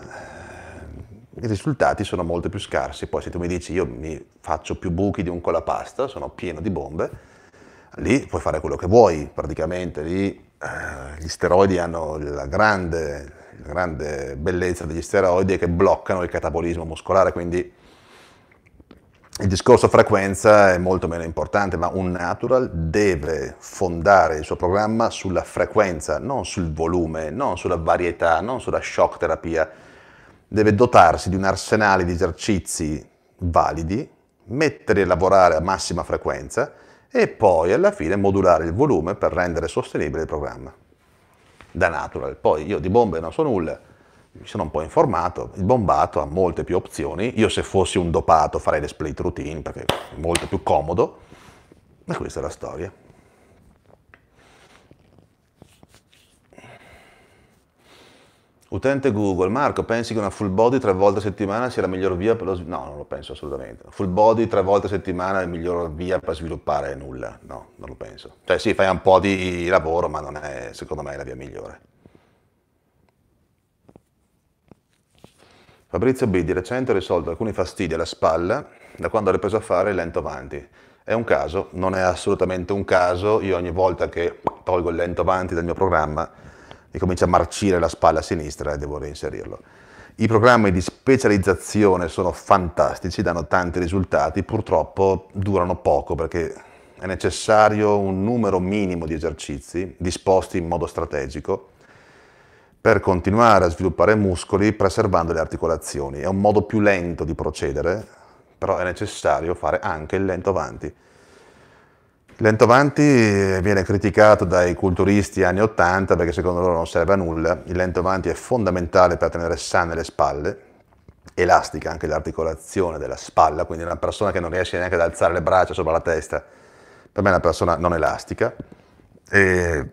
i risultati sono molto più scarsi. Poi se tu mi dici io mi faccio più buchi di un colapasta, sono pieno di bombe, lì puoi fare quello che vuoi praticamente, lì eh, gli steroidi hanno la grande, la grande bellezza degli steroidi è che bloccano il catabolismo muscolare, quindi il discorso frequenza è molto meno importante, ma un natural deve fondare il suo programma sulla frequenza, non sul volume, non sulla varietà, non sulla shock terapia. Deve dotarsi di un arsenale di esercizi validi, mettere a lavorare a massima frequenza e poi alla fine modulare il volume per rendere sostenibile il programma. Da natural. Poi io di bombe non so nulla, mi sono un po' informato, il bombato ha molte più opzioni, io se fossi un dopato farei le split routine perché è molto più comodo, ma questa è la storia. Utente Google, Marco, pensi che una full body tre volte a settimana sia la miglior via per lo sviluppo? No, non lo penso assolutamente. Full body tre volte a settimana è la miglior via per sviluppare nulla. No, non lo penso. Cioè sì, fai un po' di lavoro, ma non è, secondo me, la via migliore. Fabrizio B. Di recente ho risolto alcuni fastidi alla spalla da quando ho ripreso a fare il lento avanti. È un caso? Non è assolutamente un caso. Io ogni volta che tolgo il lento avanti dal mio programma e comincia a marcire la spalla sinistra e devo reinserirlo. I programmi di specializzazione sono fantastici, danno tanti risultati, purtroppo durano poco perché è necessario un numero minimo di esercizi disposti in modo strategico per continuare a sviluppare muscoli preservando le articolazioni. È un modo più lento di procedere, però è necessario fare anche il lento avanti. Lentovanti viene criticato dai culturisti anni 80 perché secondo loro non serve a nulla. Il lentovanti è fondamentale per tenere sane le spalle, elastica anche l'articolazione della spalla, quindi una persona che non riesce neanche ad alzare le braccia sopra la testa, per me è una persona non elastica. E,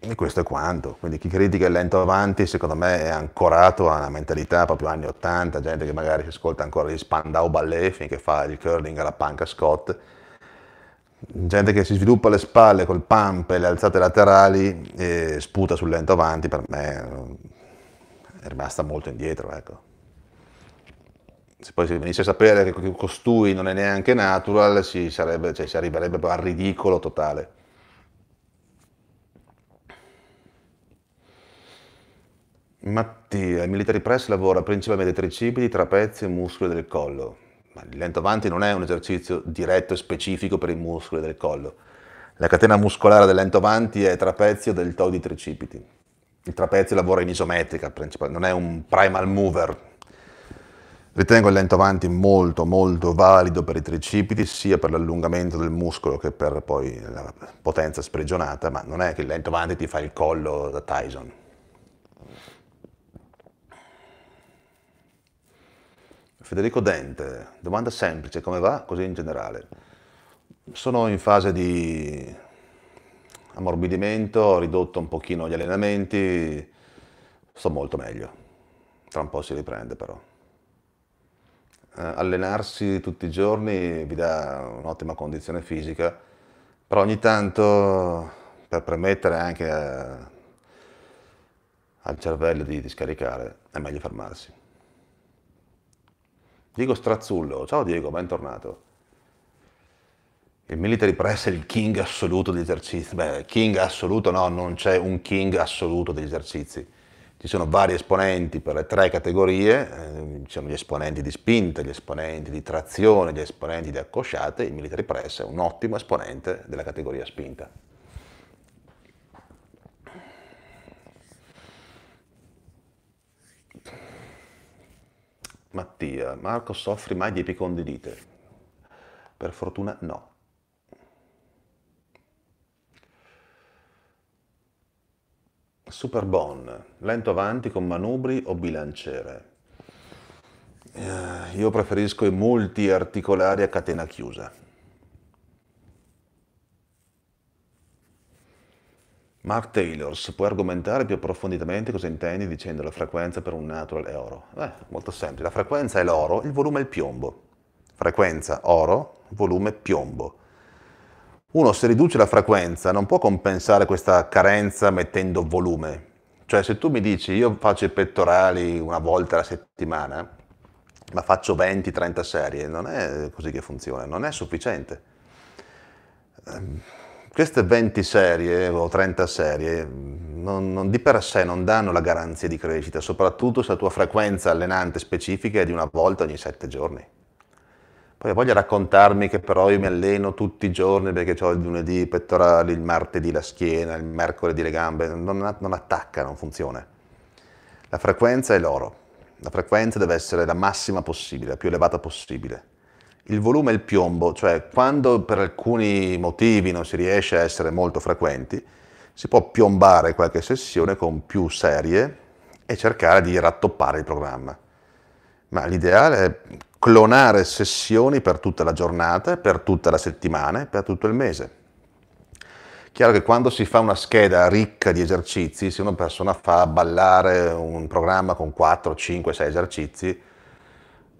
e questo è quanto. Quindi chi critica il lento avanti, secondo me, è ancorato a una mentalità proprio anni 80, gente che magari si ascolta ancora gli Spandau Ballet finché fa il curling alla panca Scott gente che si sviluppa alle spalle col pump e le alzate laterali e sputa sul lento avanti, per me eh, è rimasta molto indietro. Ecco. Se poi si venisse a sapere che costui non è neanche natural, si, sarebbe, cioè, si arriverebbe al ridicolo totale. Mattia, il Military Press lavora principalmente tricipiti, trapezi e muscoli del collo ma il lento avanti non è un esercizio diretto e specifico per i muscoli del collo. La catena muscolare del lento avanti è trapezio, del toe di tricipiti. Il trapezio lavora in isometrica, non è un primal mover. Ritengo il lento avanti molto molto valido per i tricipiti, sia per l'allungamento del muscolo che per poi la potenza sprigionata, ma non è che il lento avanti ti fa il collo da Tyson. Federico Dente, domanda semplice, come va? Così in generale. Sono in fase di ammorbidimento, ho ridotto un pochino gli allenamenti, sto molto meglio. Tra un po' si riprende però. Eh, allenarsi tutti i giorni vi dà un'ottima condizione fisica, però ogni tanto per permettere anche a, eh, al cervello di, di scaricare è meglio fermarsi. Diego Strazzullo, ciao Diego, bentornato. Il military press è il king assoluto degli esercizi. Beh, king assoluto no, non c'è un king assoluto degli esercizi. Ci sono vari esponenti per le tre categorie, eh, ci sono gli esponenti di spinta, gli esponenti di trazione, gli esponenti di accosciate, il military press è un ottimo esponente della categoria spinta. Mattia, Marco soffri mai di epicondilite? Per fortuna no. Superbon, lento avanti con manubri o bilanciere? Eh, io preferisco i multi articolari a catena chiusa. Mark Taylors, puoi argomentare più approfonditamente cosa intendi dicendo la frequenza per un natural è oro? Beh, molto semplice, la frequenza è l'oro, il volume è il piombo. Frequenza oro, volume piombo. Uno se riduce la frequenza non può compensare questa carenza mettendo volume. Cioè se tu mi dici io faccio i pettorali una volta alla settimana, ma faccio 20-30 serie, non è così che funziona, non è sufficiente ehm, queste 20 serie o 30 serie non, non, di per sé non danno la garanzia di crescita, soprattutto se la tua frequenza allenante specifica è di una volta ogni 7 giorni. Poi voglio raccontarmi che però io mi alleno tutti i giorni perché ho il lunedì i pettorali, il martedì la schiena, il mercoledì le gambe, non, non attacca, non funziona. La frequenza è l'oro, la frequenza deve essere la massima possibile, la più elevata possibile il volume e il piombo, cioè quando per alcuni motivi non si riesce a essere molto frequenti, si può piombare qualche sessione con più serie e cercare di rattoppare il programma. Ma l'ideale è clonare sessioni per tutta la giornata, per tutta la settimana, e per tutto il mese. Chiaro che quando si fa una scheda ricca di esercizi, se una persona fa ballare un programma con 4, 5, 6 esercizi,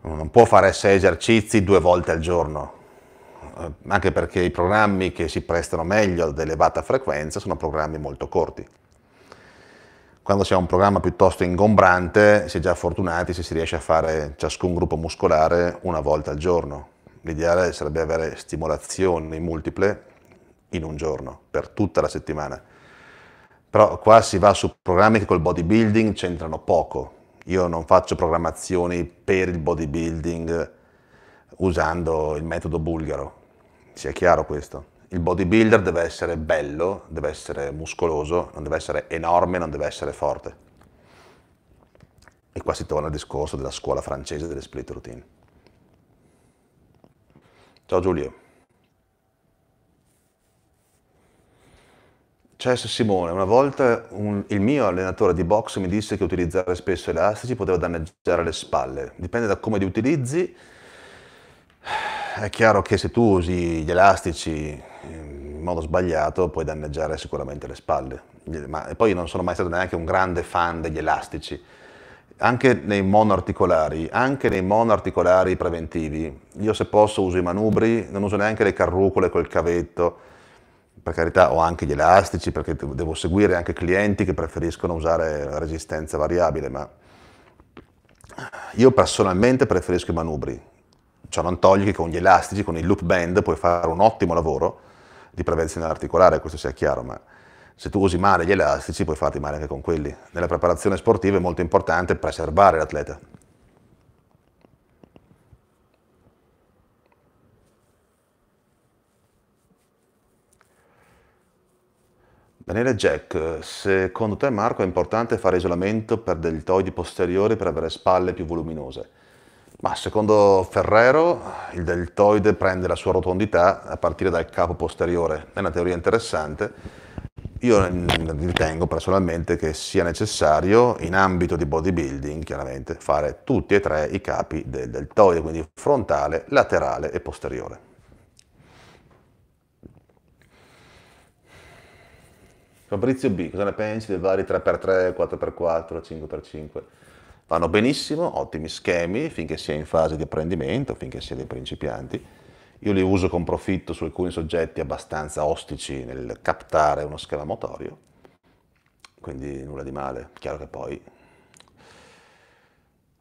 non può fare sei esercizi due volte al giorno, eh, anche perché i programmi che si prestano meglio ad elevata frequenza sono programmi molto corti. Quando si ha un programma piuttosto ingombrante, si è già fortunati se si riesce a fare ciascun gruppo muscolare una volta al giorno. L'ideale sarebbe avere stimolazioni multiple in un giorno, per tutta la settimana. Però qua si va su programmi che col bodybuilding c'entrano poco, io non faccio programmazioni per il bodybuilding usando il metodo bulgaro, sia chiaro questo. Il bodybuilder deve essere bello, deve essere muscoloso, non deve essere enorme, non deve essere forte. E qua si torna al discorso della scuola francese delle split routine. Ciao Giulio. Cesso cioè, Simone, una volta un, il mio allenatore di box mi disse che utilizzare spesso elastici poteva danneggiare le spalle. Dipende da come li utilizzi. È chiaro che se tu usi gli elastici ehm, in modo sbagliato puoi danneggiare sicuramente le spalle. Ma, poi io non sono mai stato neanche un grande fan degli elastici. Anche nei monoarticolari, anche nei monoarticolari preventivi. Io se posso uso i manubri, non uso neanche le carrucole col cavetto per carità ho anche gli elastici perché devo seguire anche clienti che preferiscono usare la resistenza variabile, ma io personalmente preferisco i manubri, ciò non toglie che con gli elastici, con il loop band puoi fare un ottimo lavoro di prevenzione articolare, questo sia chiaro, ma se tu usi male gli elastici puoi farti male anche con quelli. Nella preparazione sportiva è molto importante preservare l'atleta, Daniele Jack, secondo te Marco è importante fare isolamento per deltoidi posteriori per avere spalle più voluminose? Ma secondo Ferrero il deltoide prende la sua rotondità a partire dal capo posteriore, è una teoria interessante. Io ritengo personalmente che sia necessario in ambito di bodybuilding, chiaramente, fare tutti e tre i capi del deltoide, quindi frontale, laterale e posteriore. Fabrizio B, cosa ne pensi dei vari 3x3, 4x4, 5x5? Vanno benissimo, ottimi schemi finché si è in fase di apprendimento, finché si è dei principianti. Io li uso con profitto su alcuni soggetti abbastanza ostici nel captare uno schema motorio, quindi nulla di male. Chiaro che poi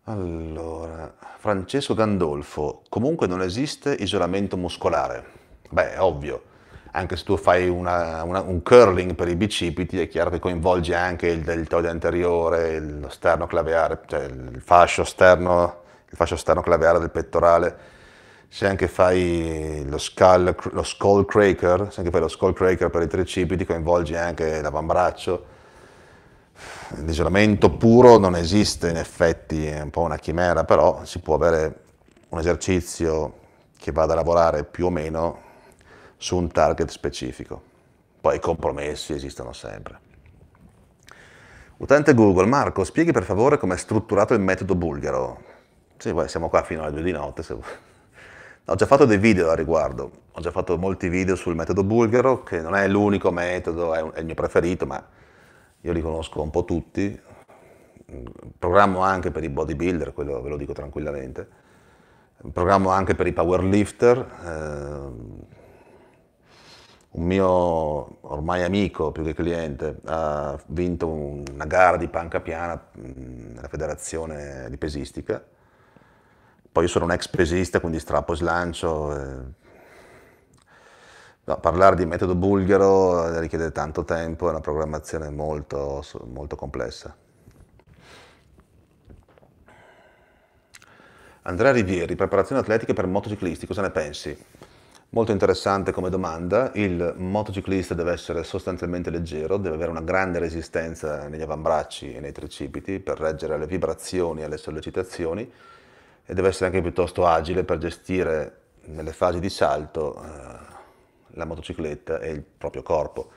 allora, Francesco Gandolfo, comunque non esiste isolamento muscolare. Beh, ovvio, anche se tu fai una, una, un curling per i bicipiti, è chiaro che coinvolge anche il deltoide anteriore, lo sterno claveare, cioè il fascio sterno, il fascio sterno claveare del pettorale. Se anche fai lo, skull, lo skull cracker, se anche fai lo skull cracker per i tricipiti, coinvolge anche l'avambraccio. L'isolamento puro non esiste in effetti, è un po' una chimera, però si può avere un esercizio che vada a lavorare più o meno su un target specifico. Poi i compromessi esistono sempre. Utente Google, Marco, spieghi per favore come è strutturato il metodo bulgaro. Sì, beh, siamo qua fino alle due di notte. Se... Ho già fatto dei video a riguardo, ho già fatto molti video sul metodo bulgaro, che non è l'unico metodo, è, un, è il mio preferito, ma io li conosco un po' tutti. Programmo anche per i bodybuilder, quello ve lo dico tranquillamente. Programmo anche per i powerlifter. Eh, un mio ormai amico più che cliente ha vinto una gara di panca piana mm, nella federazione di pesistica. Poi io sono un ex pesista, quindi strappo slancio. Eh. No, parlare di metodo bulgaro eh, richiede tanto tempo, è una programmazione molto, molto complessa. Andrea Rivieri, preparazione atletica per motociclisti, cosa ne pensi? Molto interessante come domanda, il motociclista deve essere sostanzialmente leggero, deve avere una grande resistenza negli avambracci e nei tricipiti per reggere alle vibrazioni e alle sollecitazioni e deve essere anche piuttosto agile per gestire nelle fasi di salto eh, la motocicletta e il proprio corpo.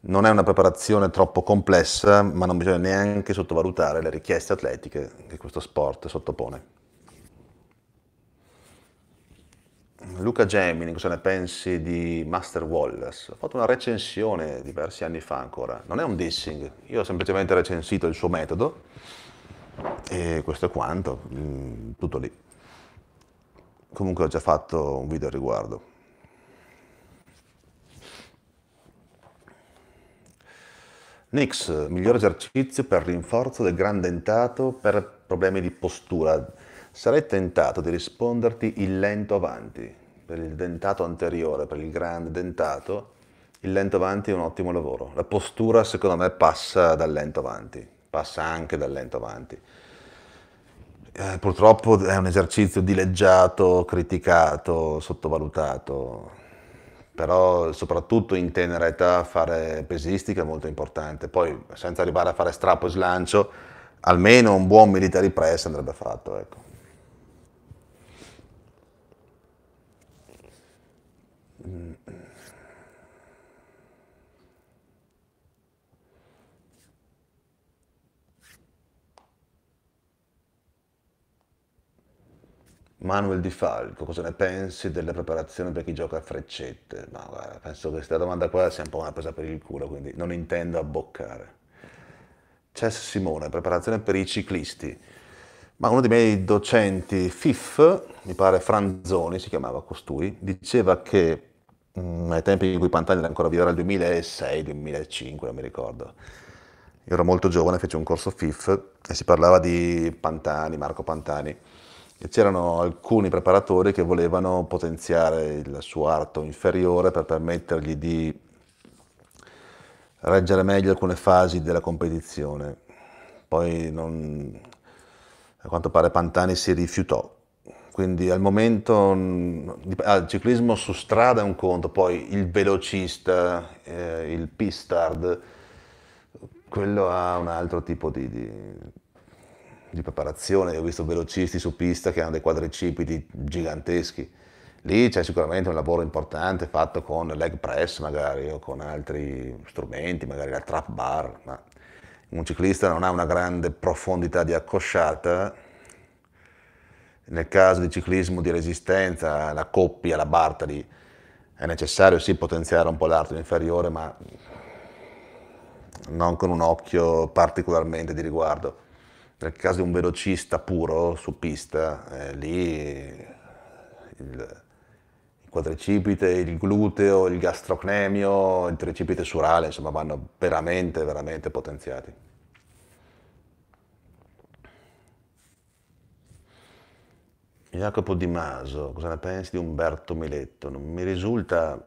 Non è una preparazione troppo complessa, ma non bisogna neanche sottovalutare le richieste atletiche che questo sport sottopone. Luca Gemini, cosa ne pensi di Master Wallace? Ho fatto una recensione diversi anni fa ancora, non è un dissing, io ho semplicemente recensito il suo metodo e questo è quanto, mm, tutto lì. Comunque ho già fatto un video al riguardo. Nix, miglior esercizio per rinforzo del gran dentato per problemi di postura, sarei tentato di risponderti il lento avanti, per il dentato anteriore, per il grande dentato, il lento avanti è un ottimo lavoro. La postura secondo me passa dal lento avanti, passa anche dal lento avanti. Eh, purtroppo è un esercizio dileggiato, criticato, sottovalutato, però soprattutto in tenera età fare pesistica è molto importante, poi senza arrivare a fare strappo e slancio, almeno un buon military press andrebbe fatto. Ecco. Manuel Di Falco, cosa ne pensi delle preparazioni per chi gioca a freccette? Ma guarda, penso che questa domanda qua sia un po' una presa per il culo, quindi non intendo abboccare. Cess Simone, preparazione per i ciclisti. Ma uno dei miei docenti, FIF, mi pare Franzoni si chiamava costui, diceva che mh, mm, ai tempi in cui Pantani era ancora vivo, era il 2006, 2005, non mi ricordo. Io ero molto giovane, feci un corso FIF e si parlava di Pantani, Marco Pantani. E c'erano alcuni preparatori che volevano potenziare il suo arto inferiore per permettergli di reggere meglio alcune fasi della competizione. Poi, non, a quanto pare, Pantani si rifiutò quindi al momento mm, ah, il ciclismo su strada è un conto, poi il velocista, eh, il pistard, quello ha un altro tipo di, di, di, preparazione. Ho visto velocisti su pista che hanno dei quadricipiti giganteschi. Lì c'è sicuramente un lavoro importante fatto con leg press magari o con altri strumenti, magari la trap bar, ma un ciclista non ha una grande profondità di accosciata nel caso di ciclismo di resistenza, la coppia, la Bartali, è necessario sì potenziare un po' l'arto inferiore, ma non con un occhio particolarmente di riguardo. Nel caso di un velocista puro su pista, eh, lì il, quadricipite, il gluteo, il gastrocnemio, il tricipite surale, insomma, vanno veramente, veramente potenziati. Jacopo Di Maso, cosa ne pensi di Umberto Miletto? Non mi risulta,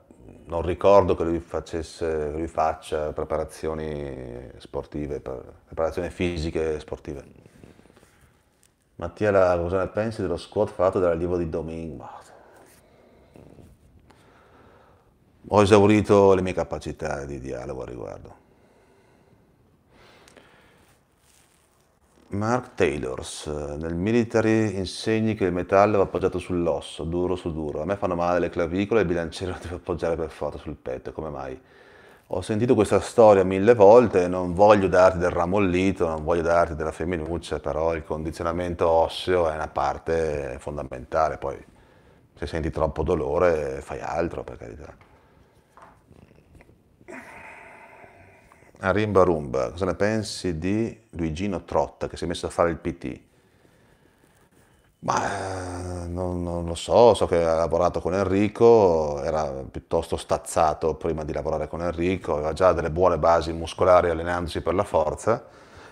non ricordo che lui, facesse, che lui faccia preparazioni sportive, preparazioni fisiche sportive. Mattia, cosa ne pensi dello squat fatto dall'allievo di Domingo? Ho esaurito le mie capacità di dialogo a riguardo. Mark Taylors, eh, nel military insegni che il metallo va appoggiato sull'osso, duro su duro. A me fanno male le clavicole e il bilanciere (laughs) lo devo appoggiare per forza sul petto, come mai? Ho sentito questa storia mille volte, non voglio darti del ramollito, non voglio darti della femminuccia, però il condizionamento osseo è una parte fondamentale, poi se senti troppo dolore fai altro per carità. a Rimba Rumba, cosa ne pensi di Luigino Trotta che si è messo a fare il PT? Ma eh, non, non, lo so, so che ha lavorato con Enrico, era piuttosto stazzato prima di lavorare con Enrico, aveva già delle buone basi muscolari allenandosi per la forza.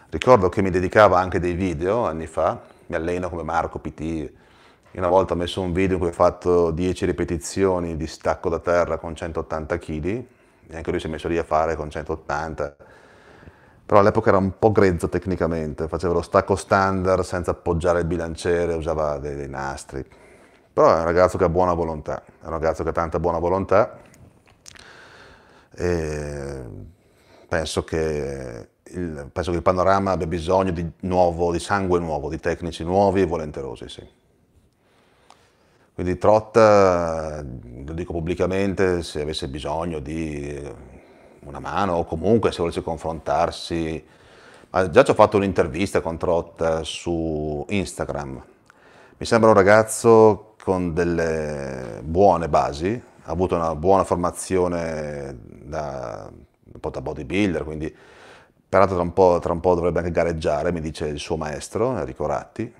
Ricordo che mi dedicava anche dei video anni fa, mi alleno come Marco PT, una volta ho messo un video in cui ho fatto 10 ripetizioni di stacco da terra con 180 kg, neanche lui si è messo lì a fare con 180, però all'epoca era un po' grezzo tecnicamente, faceva lo stacco standard senza appoggiare il bilanciere, usava dei, dei nastri, però è un ragazzo che ha buona volontà, è un ragazzo che ha tanta buona volontà e penso che il, penso che il panorama abbia bisogno di nuovo, di sangue nuovo, di tecnici nuovi e volenterosi, sì. Quindi Trot, eh, lo dico pubblicamente, se avesse bisogno di una mano o comunque se volesse confrontarsi, ma già ci ho fatto un'intervista con Trot eh, su Instagram. Mi sembra un ragazzo con delle buone basi, ha avuto una buona formazione da, da bodybuilder, quindi peraltro tra un, po', tra un po' dovrebbe anche gareggiare, mi dice il suo maestro, Enrico Ratti,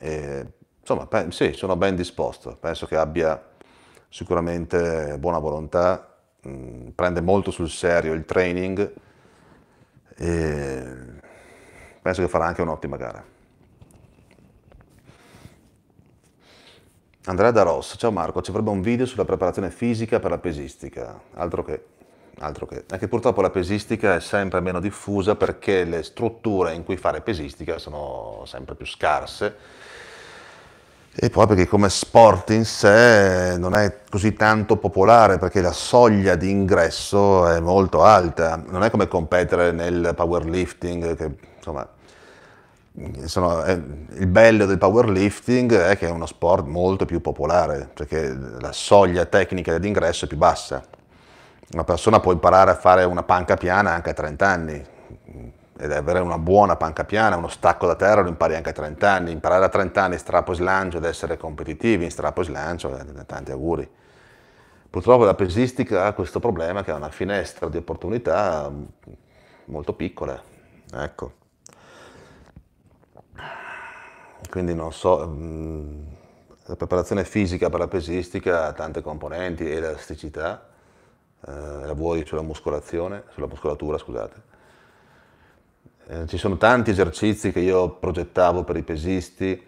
e Insomma, sì, sono ben disposto, penso che abbia sicuramente buona volontà, mh, prende molto sul serio il training e penso che farà anche un'ottima gara. Andrea da Ross, ciao Marco, ci vorrebbe un video sulla preparazione fisica per la pesistica, altro che, altro che. Anche purtroppo la pesistica è sempre meno diffusa perché le strutture in cui fare pesistica sono sempre più scarse e poi perché come sport in sé non è così tanto popolare perché la soglia di ingresso è molto alta, non è come competere nel powerlifting, che, insomma, sono, è, eh, il bello del powerlifting è che è uno sport molto più popolare perché la soglia tecnica di ingresso è più bassa. Una persona può imparare a fare una panca piana anche a 30 anni, ed avere una buona panca piana, uno stacco da terra lo impari anche a 30 anni, imparare a 30 anni strappo e slancio ad essere competitivi in strappo e slancio, eh, tanti auguri. Purtroppo la pesistica ha questo problema che ha una finestra di opportunità mm, molto piccola, ecco. Quindi non so, mm, la preparazione fisica per la pesistica ha tante componenti, elasticità, eh, lavori sulla muscolazione, sulla muscolatura, scusate eh, ci sono tanti esercizi che io progettavo per i pesisti.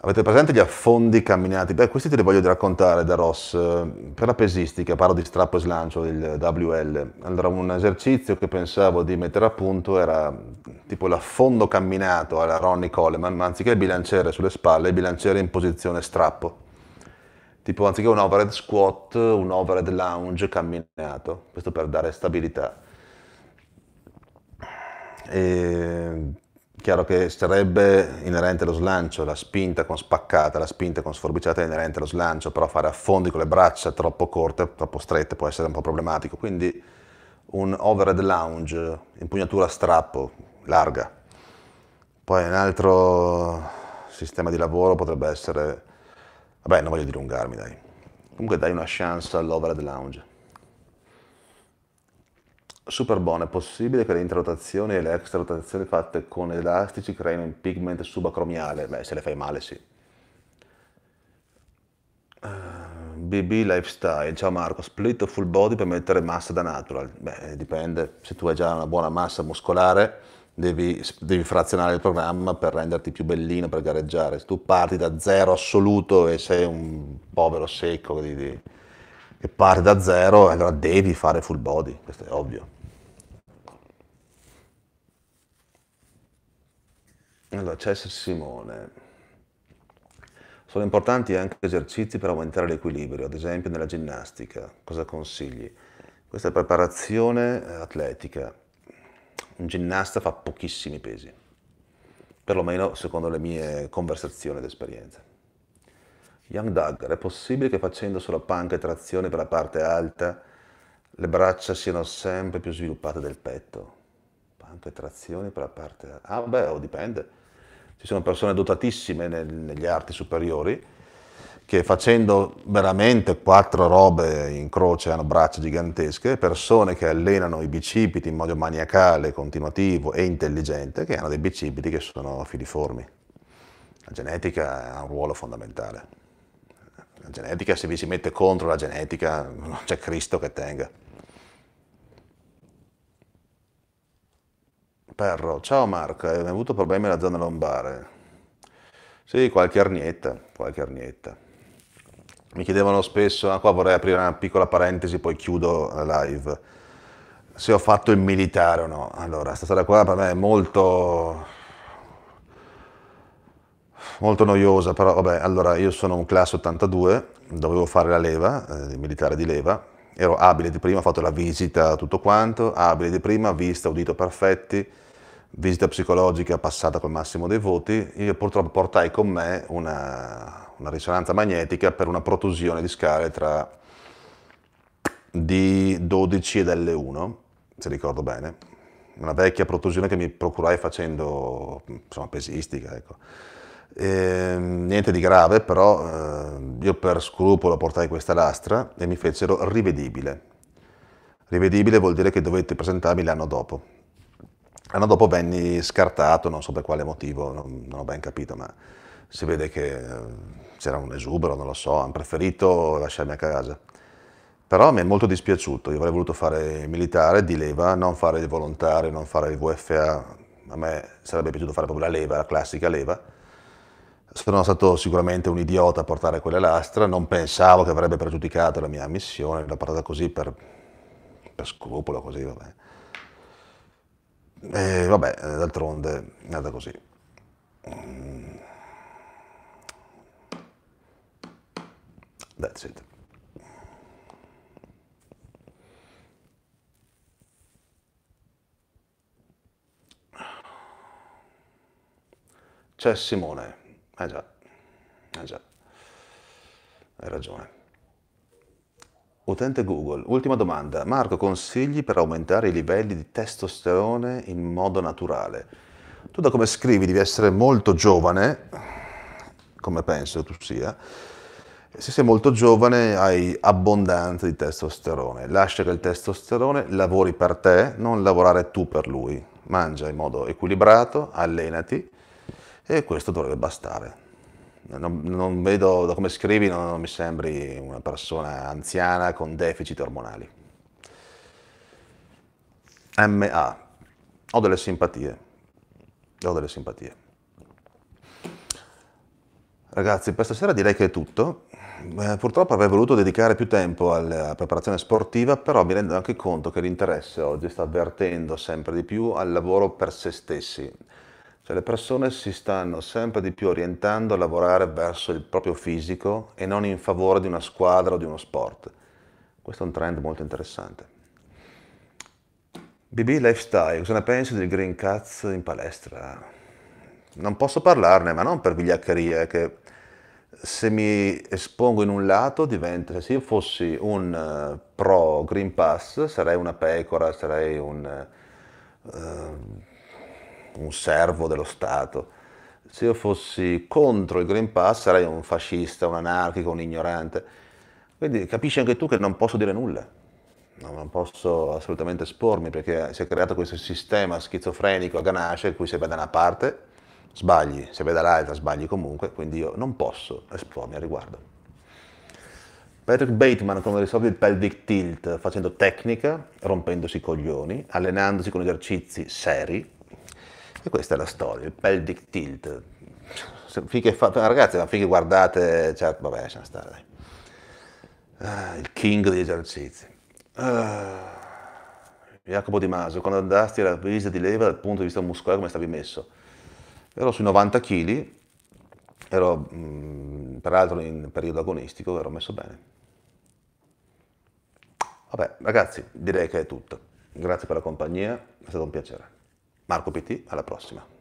Avete presente gli affondi camminati? Beh, questi te li voglio raccontare da Ross. Per la pesistica parlo di strappo e slancio, del WL. Allora, un esercizio che pensavo di mettere a punto era tipo l'affondo camminato alla Ronnie Coleman, ma anziché il bilanciere sulle spalle, il bilanciere in posizione strappo. Tipo, anziché un overhead squat, un overhead lounge camminato. Questo per dare stabilità. E, chiaro che sarebbe inerente lo slancio, la spinta con spaccata, la spinta con sforbiciata è inerente allo slancio, però fare affondi con le braccia troppo corte, troppo strette può essere un po' problematico, quindi un overhead lounge, impugnatura a strappo, larga. Poi un altro sistema di lavoro potrebbe essere, vabbè non voglio dilungarmi dai, comunque dai una chance all'overhead lounge. Super Superbon è possibile che le intrarotazioni e le extra rotazioni fatte con elastici creino un pigment subacromiale? Beh, se le fai male sì. BB eh, Lifestyle, ciao Marco, split o full body per mettere massa da natural? Beh, dipende, se tu hai già una buona massa muscolare devi, devi frazionare il programma per renderti più bellino per gareggiare. Se tu parti da zero assoluto e sei un povero secco di, di, che parte da zero, allora devi fare full body, questo è ovvio. Allora, Cesare Simone. Sono importanti anche esercizi per aumentare l'equilibrio, ad esempio nella ginnastica. Cosa consigli? Questa è preparazione atletica. Un ginnasta fa pochissimi pesi, perlomeno secondo le mie conversazioni ed esperienze. Young Duggar, è possibile che facendo solo panca e trazione per la parte alta le braccia siano sempre più sviluppate del petto? Panca e trazione per la parte alta? Ah beh, oh, dipende ci sono persone dotatissime nel, negli arti superiori che facendo veramente quattro robe in croce hanno braccia gigantesche, persone che allenano i bicipiti in modo maniacale, continuativo e intelligente, che hanno dei bicipiti che sono filiformi. La genetica ha un ruolo fondamentale. La genetica, se vi si mette contro la genetica, non (laughs) c'è Cristo che tenga. Perro, ciao Marco, eh, hai avuto problemi nella zona lombare? Sì, qualche arnietta, qualche arnietta. Mi chiedevano spesso, ah, qua vorrei aprire una piccola parentesi, poi chiudo la live, se ho fatto il militare o no. Allora, questa stasera qua per me è molto, molto noiosa, però vabbè, allora io sono un classe 82, dovevo fare la leva, eh, militare di leva, ero abile di prima, ho fatto la visita, tutto quanto, abile di prima, vista, udito perfetti, visita psicologica passata col massimo dei voti, io purtroppo portai con me una, una risonanza magnetica per una protusione di scale tra D12 ed L1, se ricordo bene, una vecchia protusione che mi procurai facendo insomma, pesistica. Ecco. E, ehm, niente di grave, però eh, io per scrupolo portai questa lastra e mi fecero rivedibile. Rivedibile vuol dire che dovetti presentarmi l'anno dopo. L'anno dopo venni scartato, non so per quale motivo, non, non ho ben capito, ma si vede che eh, c'era un esubero, non lo so, hanno preferito lasciarmi a casa. Però mi è molto dispiaciuto, io avrei voluto fare militare di leva, non fare il volontario, non fare il VFA, a me sarebbe piaciuto fare proprio la leva, la classica leva, sono stato sicuramente un idiota a portare quella lastra, non pensavo che avrebbe pregiudicato la mia missione, l'ho portata così per, per, scrupolo, così, vabbè. E vabbè, d'altronde è andata così. Mm. That's it. C'è Simone. Ah già, eh già, hai ragione. Utente Google, ultima domanda. Marco, consigli per aumentare i livelli di testosterone in modo naturale? Tu da come scrivi devi essere molto giovane, come penso tu sia. Se sei molto giovane hai abbondanza di testosterone. Lascia che il testosterone lavori per te, non lavorare tu per lui. Mangia in modo equilibrato, allenati e questo dovrebbe bastare. Non, non vedo, da come scrivi, non, non mi sembri una persona anziana con deficit ormonali. MA, ho delle simpatie, ho delle simpatie. Ragazzi, per stasera direi che è tutto. Eh, purtroppo avrei voluto dedicare più tempo alla preparazione sportiva, però mi rendo anche conto che l'interesse oggi sta avvertendo sempre di più al lavoro per se stessi. Cioè le persone si stanno sempre di più orientando a lavorare verso il proprio fisico e non in favore di una squadra o di uno sport. Questo è un trend molto interessante. BB Lifestyle, cosa ne pensi del green cuts in palestra? Non posso parlarne, ma non per vigliaccheria, che se mi espongo in un lato diventa, se io fossi un eh, pro green pass, sarei una pecora, sarei un... Uh, un servo dello Stato. Se io fossi contro il Green Pass sarei un fascista, un anarchico, un ignorante. Quindi capisci anche tu che non posso dire nulla, non posso assolutamente espormi perché si è creato questo sistema schizofrenico a ganasce in cui se vai da una parte sbagli, se vai dall'altra sbagli comunque, quindi io non posso espormi al riguardo. Patrick Bateman come risolve il pelvic tilt facendo tecnica, rompendosi i coglioni, allenandosi con esercizi seri, e questa è la storia, il pelvic tilt. Finché fatto, ragazzi, ma finché guardate, certo, vabbè, lasciamo stare. Dai. Ah, il king degli esercizi. Ah, Jacopo Di Maso, quando andasti alla visita di leva dal punto di vista muscolare, come stavi messo? Ero sui 90 kg, ero mh, mm, peraltro in periodo agonistico, ero messo bene. Vabbè, ragazzi, direi che è tutto. Grazie per la compagnia, è stato un piacere. Marco PT, alla prossima.